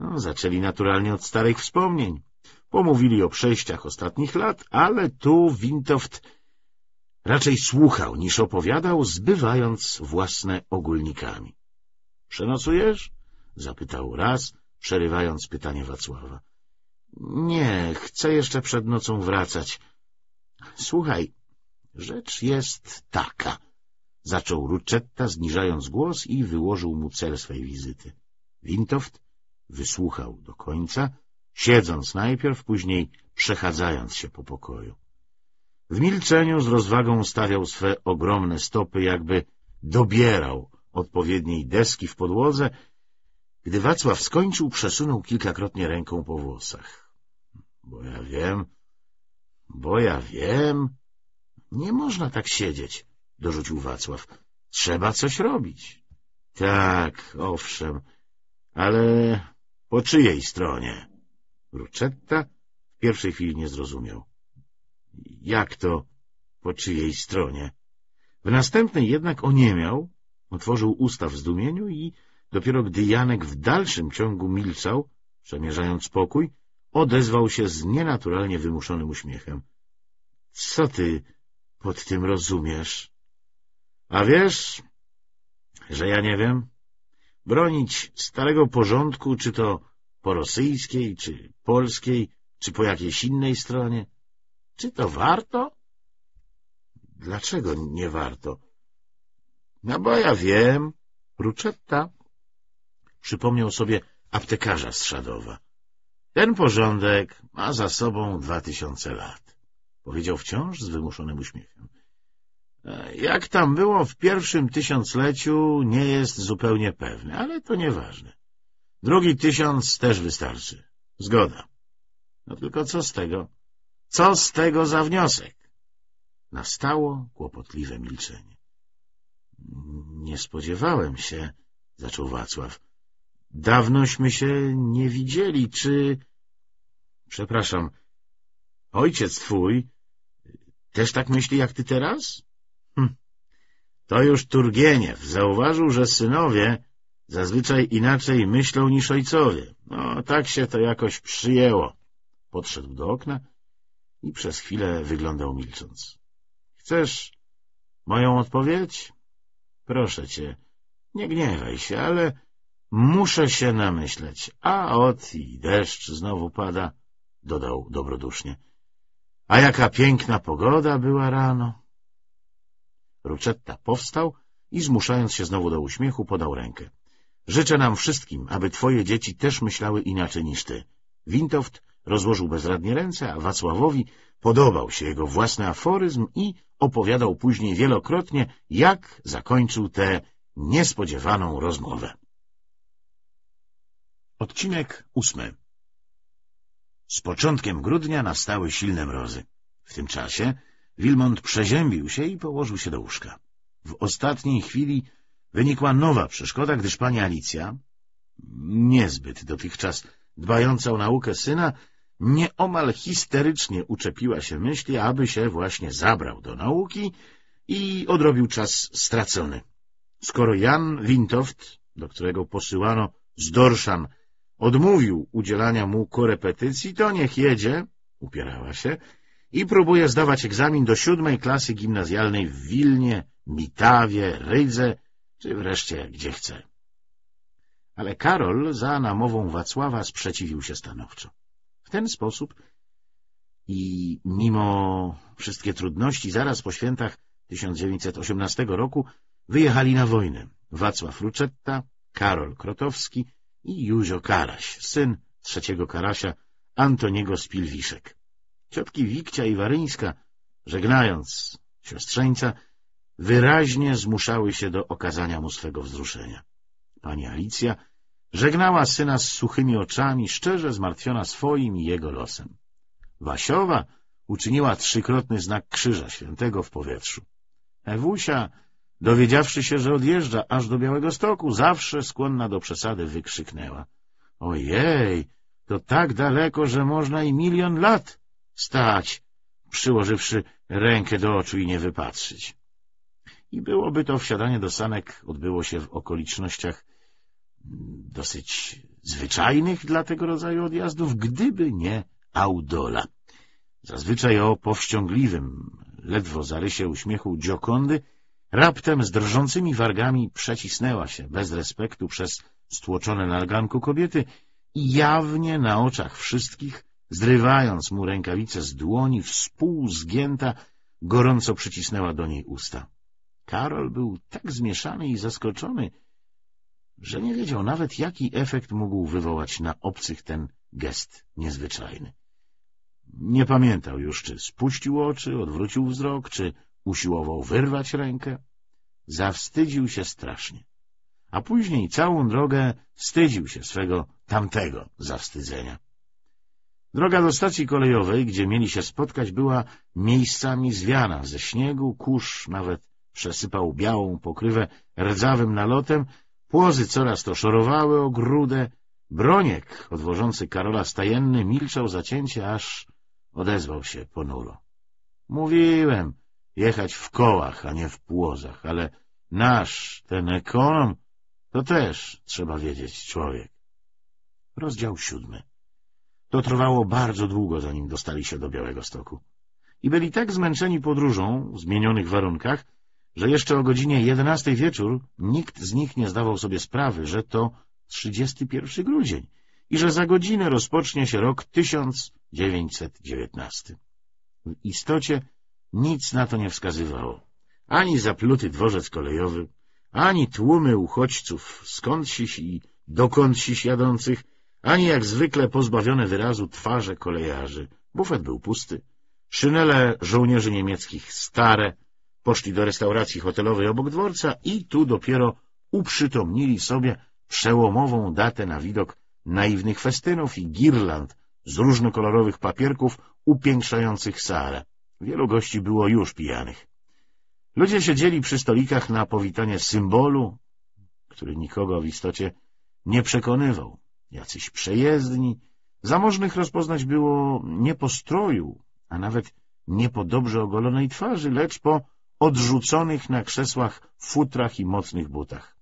No, zaczęli naturalnie od starych wspomnień. Pomówili o przejściach ostatnich lat, ale tu Wintoft raczej słuchał niż opowiadał, zbywając własne ogólnikami. — Przenocujesz? — zapytał raz, przerywając pytanie Wacława. — Nie, chcę jeszcze przed nocą wracać. — Słuchaj, Rzecz jest taka, zaczął Ruczetta, zniżając głos i wyłożył mu cel swej wizyty. Wintoft wysłuchał do końca, siedząc najpierw, później przechadzając się po pokoju. W milczeniu z rozwagą stawiał swe ogromne stopy, jakby dobierał odpowiedniej deski w podłodze. Gdy Wacław skończył, przesunął kilkakrotnie ręką po włosach. — Bo ja wiem, bo ja wiem — Nie można tak siedzieć — dorzucił Wacław. — Trzeba coś robić. — Tak, owszem, ale po czyjej stronie? Ruczetta w pierwszej chwili nie zrozumiał. — Jak to po czyjej stronie? W następnej jednak oniemiał, otworzył usta w zdumieniu i dopiero gdy Janek w dalszym ciągu milczał, przemierzając pokój, odezwał się z nienaturalnie wymuszonym uśmiechem. — Co ty pod tym rozumiesz? A wiesz, że ja nie wiem? Bronić starego porządku, czy to po rosyjskiej, czy polskiej, czy po jakiejś innej stronie? Czy to warto? Dlaczego nie warto? No bo ja wiem, Ruczetta. Przypomniał sobie aptekarza z Szadowa. Ten porządek ma za sobą dwa tysiące lat powiedział wciąż z wymuszonym uśmiechem. E, jak tam było w pierwszym tysiącleciu, nie jest zupełnie pewne, ale to nieważne. Drugi tysiąc też wystarczy. Zgoda. No tylko co z tego? Co z tego za wniosek? Nastało kłopotliwe milczenie. Nie spodziewałem się, zaczął Wacław. Dawnośmy się nie widzieli, czy... Przepraszam, ojciec twój też tak myśli jak ty teraz? Hm. To już Turgieniew zauważył, że synowie zazwyczaj inaczej myślą niż ojcowie. No, tak się to jakoś przyjęło. Podszedł do okna i przez chwilę wyglądał milcząc. — Chcesz moją odpowiedź? — Proszę cię, nie gniewaj się, ale muszę się namyśleć. A ot i deszcz znowu pada — dodał dobrodusznie. A jaka piękna pogoda była rano! Ruczetta powstał i zmuszając się znowu do uśmiechu podał rękę. Życzę nam wszystkim, aby twoje dzieci też myślały inaczej niż ty. Wintoft rozłożył bezradnie ręce, a Wacławowi podobał się jego własny aforyzm i opowiadał później wielokrotnie, jak zakończył tę niespodziewaną rozmowę. Odcinek ósmy z początkiem grudnia nastały silne mrozy. W tym czasie Wilmont przeziębił się i położył się do łóżka. W ostatniej chwili wynikła nowa przeszkoda, gdyż pani Alicja, niezbyt dotychczas dbająca o naukę syna, nieomal histerycznie uczepiła się myśli, aby się właśnie zabrał do nauki i odrobił czas stracony. Skoro Jan Wintoft, do którego posyłano z Dorszan odmówił udzielania mu korepetycji, to niech jedzie, upierała się, i próbuje zdawać egzamin do siódmej klasy gimnazjalnej w Wilnie, Mitawie, Rydze, czy wreszcie gdzie chce. Ale Karol za namową Wacława sprzeciwił się stanowczo. W ten sposób i mimo wszystkie trudności zaraz po świętach 1918 roku wyjechali na wojnę Wacław Ruczetta, Karol Krotowski, i Józio Karaś, syn trzeciego Karasia, Antoniego Spilwiszek. Ciotki Wikcia i Waryńska, żegnając siostrzeńca, wyraźnie zmuszały się do okazania mu swego wzruszenia. Pani Alicja żegnała syna z suchymi oczami, szczerze zmartwiona swoim i jego losem. Wasiowa uczyniła trzykrotny znak Krzyża Świętego w powietrzu. Ewusia Dowiedziawszy się, że odjeżdża aż do Białego Stoku, zawsze skłonna do przesady wykrzyknęła. — Ojej, to tak daleko, że można i milion lat stać, przyłożywszy rękę do oczu i nie wypatrzyć. I byłoby to wsiadanie do sanek odbyło się w okolicznościach dosyć zwyczajnych dla tego rodzaju odjazdów, gdyby nie Audola. Zazwyczaj o powściągliwym, ledwo zarysie uśmiechu dziokondy — Raptem z drżącymi wargami przecisnęła się, bez respektu, przez stłoczone na ganku kobiety i jawnie na oczach wszystkich, zrywając mu rękawice z dłoni, współzgięta, gorąco przycisnęła do niej usta. Karol był tak zmieszany i zaskoczony, że nie wiedział nawet, jaki efekt mógł wywołać na obcych ten gest niezwyczajny. Nie pamiętał już, czy spuścił oczy, odwrócił wzrok, czy Usiłował wyrwać rękę. Zawstydził się strasznie. A później całą drogę wstydził się swego tamtego zawstydzenia. Droga do stacji kolejowej, gdzie mieli się spotkać, była miejscami zwiana ze śniegu, kurz nawet przesypał białą pokrywę rdzawym nalotem, płozy coraz to szorowały o grudę. Broniek, odwożący Karola stajenny, milczał zacięcie, aż odezwał się ponuro. — Mówiłem, jechać w kołach, a nie w płozach, ale nasz, ten ekonom, to też trzeba wiedzieć człowiek. Rozdział siódmy. To trwało bardzo długo, zanim dostali się do Białego Stoku. I byli tak zmęczeni podróżą w zmienionych warunkach, że jeszcze o godzinie jedenastej wieczór nikt z nich nie zdawał sobie sprawy, że to 31 grudzień i że za godzinę rozpocznie się rok 1919. W istocie nic na to nie wskazywało. Ani zapluty dworzec kolejowy, ani tłumy uchodźców skądsiś i dokądsiś jadących, ani jak zwykle pozbawione wyrazu twarze kolejarzy. Bufet był pusty. Szynele żołnierzy niemieckich stare poszli do restauracji hotelowej obok dworca i tu dopiero uprzytomnili sobie przełomową datę na widok naiwnych festynów i girland z różnokolorowych papierków upiększających Sarę. Wielu gości było już pijanych. Ludzie siedzieli przy stolikach na powitanie symbolu, który nikogo w istocie nie przekonywał. Jacyś przejezdni, zamożnych rozpoznać było nie po stroju, a nawet nie po dobrze ogolonej twarzy, lecz po odrzuconych na krzesłach futrach i mocnych butach.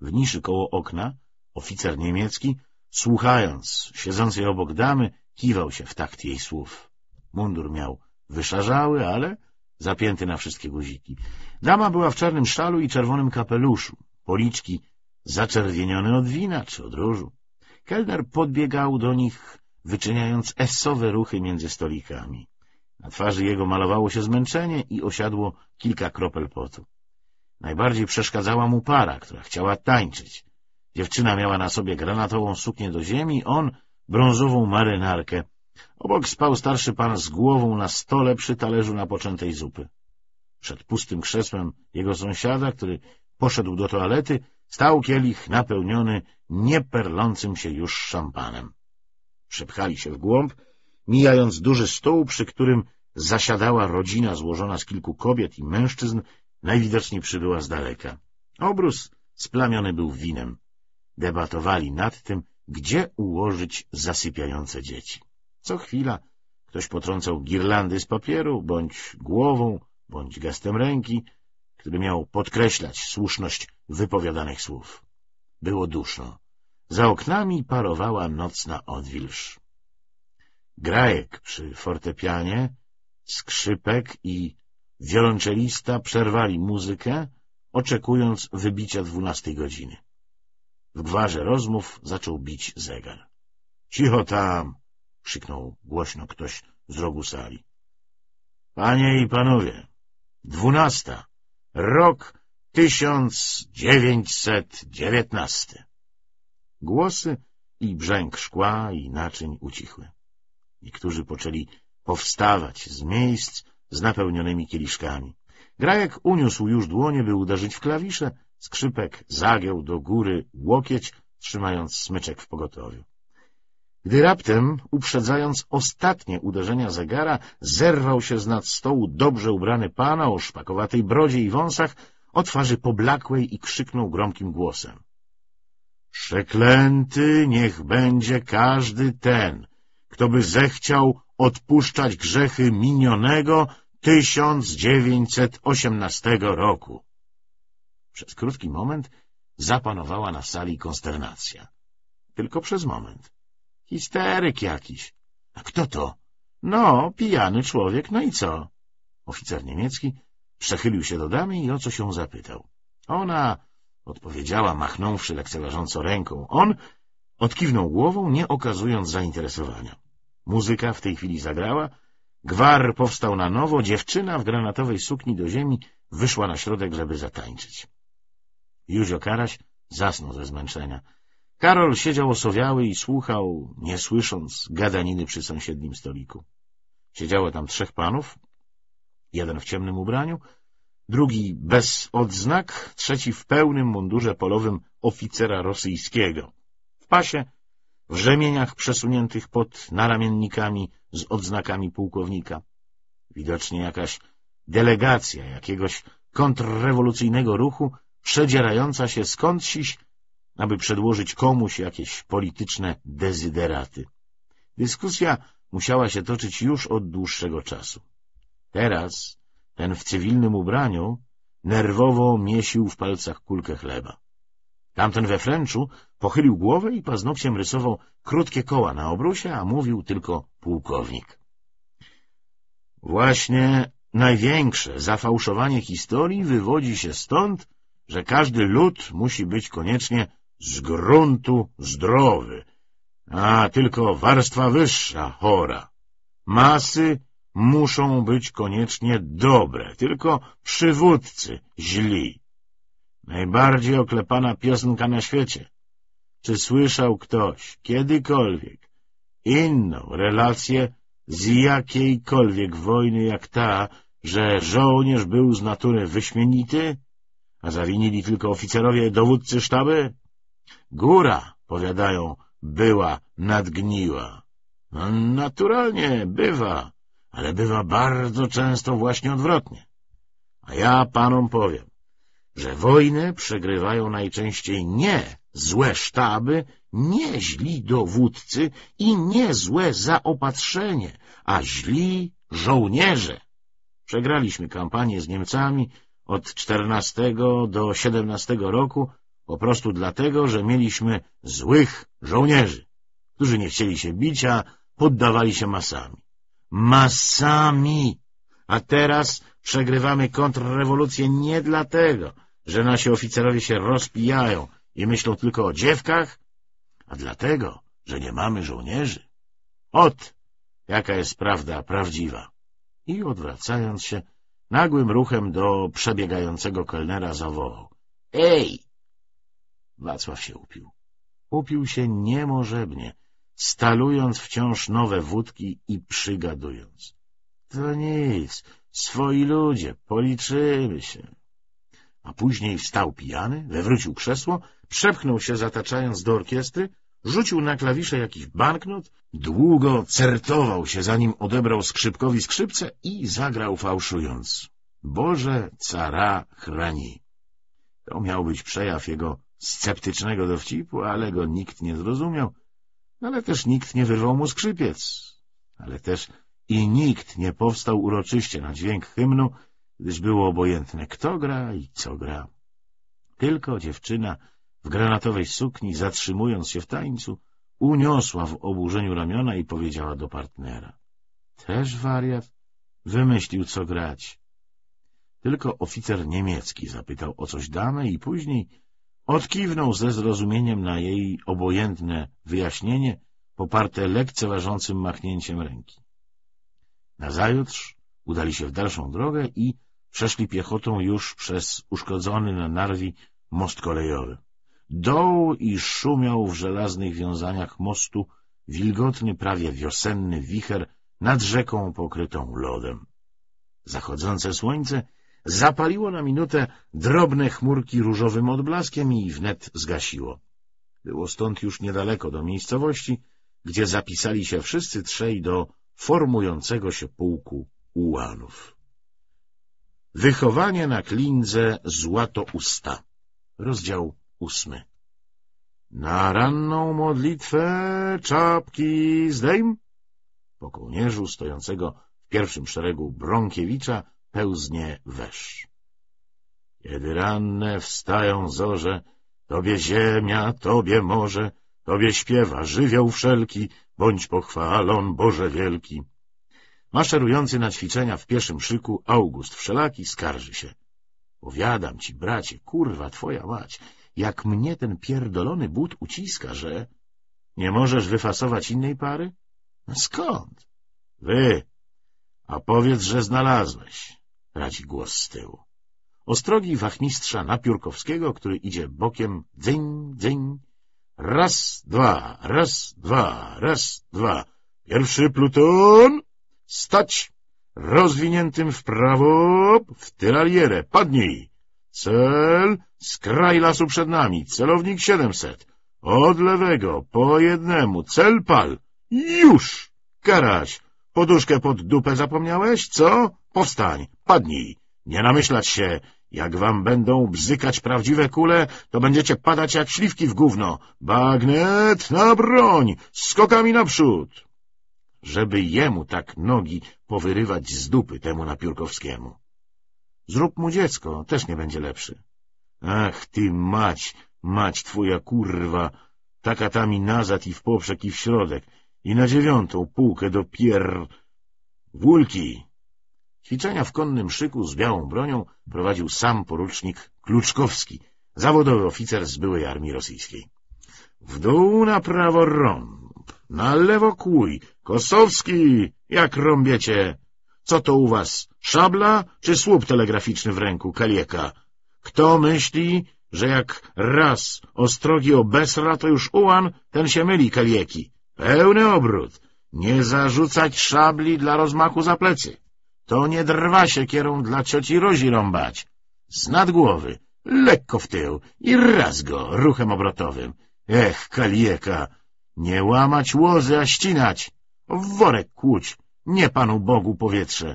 W niszy koło okna oficer niemiecki, słuchając siedzącej obok damy, kiwał się w takt jej słów. Mundur miał Wyszarzały, ale zapięty na wszystkie guziki. Dama była w czarnym szalu i czerwonym kapeluszu. Policzki zaczerwienione od wina czy od różu. Kelner podbiegał do nich, wyczyniając esowe ruchy między stolikami. Na twarzy jego malowało się zmęczenie i osiadło kilka kropel potu. Najbardziej przeszkadzała mu para, która chciała tańczyć. Dziewczyna miała na sobie granatową suknię do ziemi, on brązową marynarkę, Obok spał starszy pan z głową na stole przy talerzu napoczętej zupy. Przed pustym krzesłem jego sąsiada, który poszedł do toalety, stał kielich napełniony nieperlącym się już szampanem. Przepchali się w głąb, mijając duży stół, przy którym zasiadała rodzina złożona z kilku kobiet i mężczyzn, najwidoczniej przybyła z daleka. Obrus splamiony był winem. Debatowali nad tym, gdzie ułożyć zasypiające dzieci. Co chwila ktoś potrącał girlandy z papieru, bądź głową, bądź gestem ręki, który miał podkreślać słuszność wypowiadanych słów. Było duszno. Za oknami parowała nocna odwilż. Grajek przy fortepianie, skrzypek i wiolonczelista przerwali muzykę, oczekując wybicia dwunastej godziny. W gwarze rozmów zaczął bić zegar. — Cicho tam! — krzyknął głośno ktoś z rogu sali. — Panie i panowie, dwunasta, rok tysiąc dziewięćset dziewiętnasty. Głosy i brzęk szkła i naczyń ucichły. Niektórzy poczęli powstawać z miejsc z napełnionymi kieliszkami. Grajek uniósł już dłonie, by uderzyć w klawisze, skrzypek zagieł do góry łokieć, trzymając smyczek w pogotowiu gdy raptem, uprzedzając ostatnie uderzenia zegara, zerwał się z nad stołu dobrze ubrany pana o szpakowatej brodzie i wąsach, o twarzy poblakłej i krzyknął gromkim głosem. — Przeklęty niech będzie każdy ten, kto by zechciał odpuszczać grzechy minionego 1918 roku. Przez krótki moment zapanowała na sali konsternacja. Tylko przez moment. Histeryk jakiś. — A kto to? — No, pijany człowiek, no i co? Oficer niemiecki przechylił się do damy i o co się zapytał. Ona odpowiedziała, machnąwszy lekceważąco ręką. On odkiwnął głową, nie okazując zainteresowania. Muzyka w tej chwili zagrała, gwar powstał na nowo, dziewczyna w granatowej sukni do ziemi wyszła na środek, żeby zatańczyć. Józio Karaś zasnął ze zmęczenia. Karol siedział osowiały i słuchał, nie słysząc, gadaniny przy sąsiednim stoliku. Siedziało tam trzech panów, jeden w ciemnym ubraniu, drugi bez odznak, trzeci w pełnym mundurze polowym oficera rosyjskiego, w pasie, w rzemieniach przesuniętych pod naramiennikami z odznakami pułkownika. Widocznie jakaś delegacja jakiegoś kontrrewolucyjnego ruchu przedzierająca się skądś aby przedłożyć komuś jakieś polityczne dezyderaty. Dyskusja musiała się toczyć już od dłuższego czasu. Teraz ten w cywilnym ubraniu nerwowo miesił w palcach kulkę chleba. Tamten we fręczu pochylił głowę i paznokciem rysował krótkie koła na obrusie, a mówił tylko pułkownik. Właśnie największe zafałszowanie historii wywodzi się stąd, że każdy lud musi być koniecznie z gruntu zdrowy, a tylko warstwa wyższa chora. Masy muszą być koniecznie dobre, tylko przywódcy źli. Najbardziej oklepana piosenka na świecie. Czy słyszał ktoś kiedykolwiek inną relację z jakiejkolwiek wojny jak ta, że żołnierz był z natury wyśmienity, a zawinili tylko oficerowie dowódcy sztaby? Góra, powiadają, była nadgniła. No, naturalnie bywa, ale bywa bardzo często właśnie odwrotnie. A ja panom powiem, że wojny przegrywają najczęściej nie złe sztaby, nie źli dowódcy i nie złe zaopatrzenie, a źli żołnierze. Przegraliśmy kampanię z Niemcami od 14 do 17 roku po prostu dlatego, że mieliśmy złych żołnierzy, którzy nie chcieli się bicia, poddawali się masami. Masami! A teraz przegrywamy kontrrewolucję nie dlatego, że nasi oficerowie się rozpijają i myślą tylko o dziewkach, a dlatego, że nie mamy żołnierzy. Ot, jaka jest prawda prawdziwa. I odwracając się, nagłym ruchem do przebiegającego kelnera zawołał. — Ej, Wacław się upił. Upił się niemożebnie, stalując wciąż nowe wódki i przygadując. — To nic, swoi ludzie, policzymy się. A później wstał pijany, wywrócił krzesło, przepchnął się zataczając do orkiestry, rzucił na klawisze jakiś banknot, długo certował się, zanim odebrał skrzypkowi skrzypce i zagrał fałszując. Boże cara chrani. To miał być przejaw jego sceptycznego dowcipu, ale go nikt nie zrozumiał, ale też nikt nie wyrwał mu skrzypiec, ale też i nikt nie powstał uroczyście na dźwięk hymnu, gdyż było obojętne, kto gra i co gra. Tylko dziewczyna w granatowej sukni, zatrzymując się w tańcu, uniosła w oburzeniu ramiona i powiedziała do partnera. — Też wariat? Wymyślił, co grać. Tylko oficer niemiecki zapytał o coś damę i później Odkiwnął ze zrozumieniem na jej obojętne wyjaśnienie, poparte lekceważącym machnięciem ręki. Nazajutrz udali się w dalszą drogę i przeszli piechotą już przez uszkodzony na Narwi most kolejowy. Doł i szumiał w żelaznych wiązaniach mostu wilgotny, prawie wiosenny wicher nad rzeką pokrytą lodem. Zachodzące słońce zapaliło na minutę drobne chmurki różowym odblaskiem i wnet zgasiło. Było stąd już niedaleko do miejscowości, gdzie zapisali się wszyscy trzej do formującego się pułku ułanów. Wychowanie na klindze złato usta. Rozdział ósmy. Na ranną modlitwę czapki zdejm! Po kołnierzu stojącego w pierwszym szeregu Bronkiewicza pełznie wesz. Kiedy ranne wstają zorze, Tobie ziemia, Tobie morze, Tobie śpiewa żywioł wszelki, bądź pochwalon Boże wielki. Maszerujący na ćwiczenia w pieszym szyku August Wszelaki skarży się. Powiadam ci, bracie, kurwa twoja mać, jak mnie ten pierdolony but uciska, że... Nie możesz wyfasować innej pary? No skąd? Wy! A powiedz, że znalazłeś radzi głos z tyłu. Ostrogi wachmistrza Napiórkowskiego, który idzie bokiem dzyń, dzyń. Raz, dwa, raz, dwa, raz, dwa. Pierwszy pluton. Stać. Rozwiniętym w prawo, w tyralierę. Padnij. Cel. Skraj lasu przed nami. Celownik 700. Od lewego, po jednemu. Cel pal. Już. Karaś. Poduszkę pod dupę zapomniałeś, co? Powstań, padnij, nie namyślać się. Jak wam będą bzykać prawdziwe kule, to będziecie padać jak śliwki w gówno. Bagnet na broń, skokami naprzód. Żeby jemu tak nogi powyrywać z dupy temu napiórkowskiemu. Zrób mu dziecko, też nie będzie lepszy. Ach, ty mać, mać twoja kurwa, taka tami nazad i w poprzek i w środek, i na dziewiątą półkę do pier... Wulki! Ćwiczenia w konnym szyku z białą bronią prowadził sam porucznik Kluczkowski, zawodowy oficer z byłej armii rosyjskiej. W dół na prawo rąb, na lewo kłuj, Kosowski, jak rąbiecie? Co to u was, szabla czy słup telegraficzny w ręku, kalieka? Kto myśli, że jak raz ostrogi bezra, to już ułan, ten się myli, kalieki. Pełny obrót. Nie zarzucać szabli dla rozmachu za plecy. To nie drwa się kierą dla cioci Rozi rąbać. Z nad głowy, lekko w tył i raz go ruchem obrotowym. Ech, kalieka, nie łamać łozy, a ścinać. W worek kłuć, nie Panu Bogu powietrze.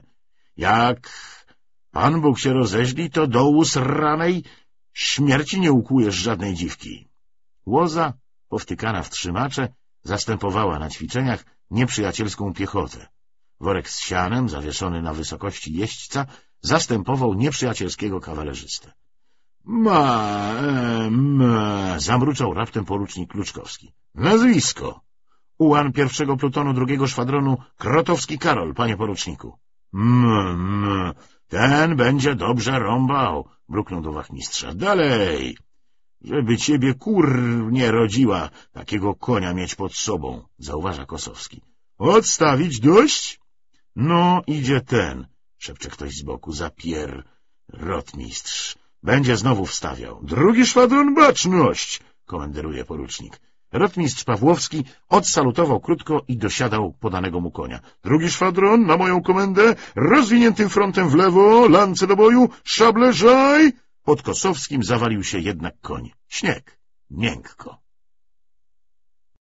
Jak Pan Bóg się rozeźli, to do ranej śmierci nie ukujesz żadnej dziwki. Łoza, powtykana w trzymacze, zastępowała na ćwiczeniach nieprzyjacielską piechotę. Worek z sianem, zawieszony na wysokości jeźdźca, zastępował nieprzyjacielskiego kawalerzystę. — Ma... E, zamruczał raptem porucznik Kluczkowski. — Nazwisko! — Ułan pierwszego plutonu drugiego szwadronu Krotowski Karol, panie poruczniku. — M... ten będzie dobrze rąbał — bruknął do wachmistrza. — Dalej! — Żeby ciebie kur nie rodziła, takiego konia mieć pod sobą — zauważa Kosowski. — Odstawić dość? No, idzie ten, szepcze ktoś z boku, zapier, rotmistrz. Będzie znowu wstawiał. Drugi szwadron baczność, komenderuje porucznik. Rotmistrz Pawłowski odsalutował krótko i dosiadał podanego mu konia. Drugi szwadron na moją komendę, rozwiniętym frontem w lewo, lance do boju, szable żaj! Pod Kosowskim zawalił się jednak koń. Śnieg, miękko.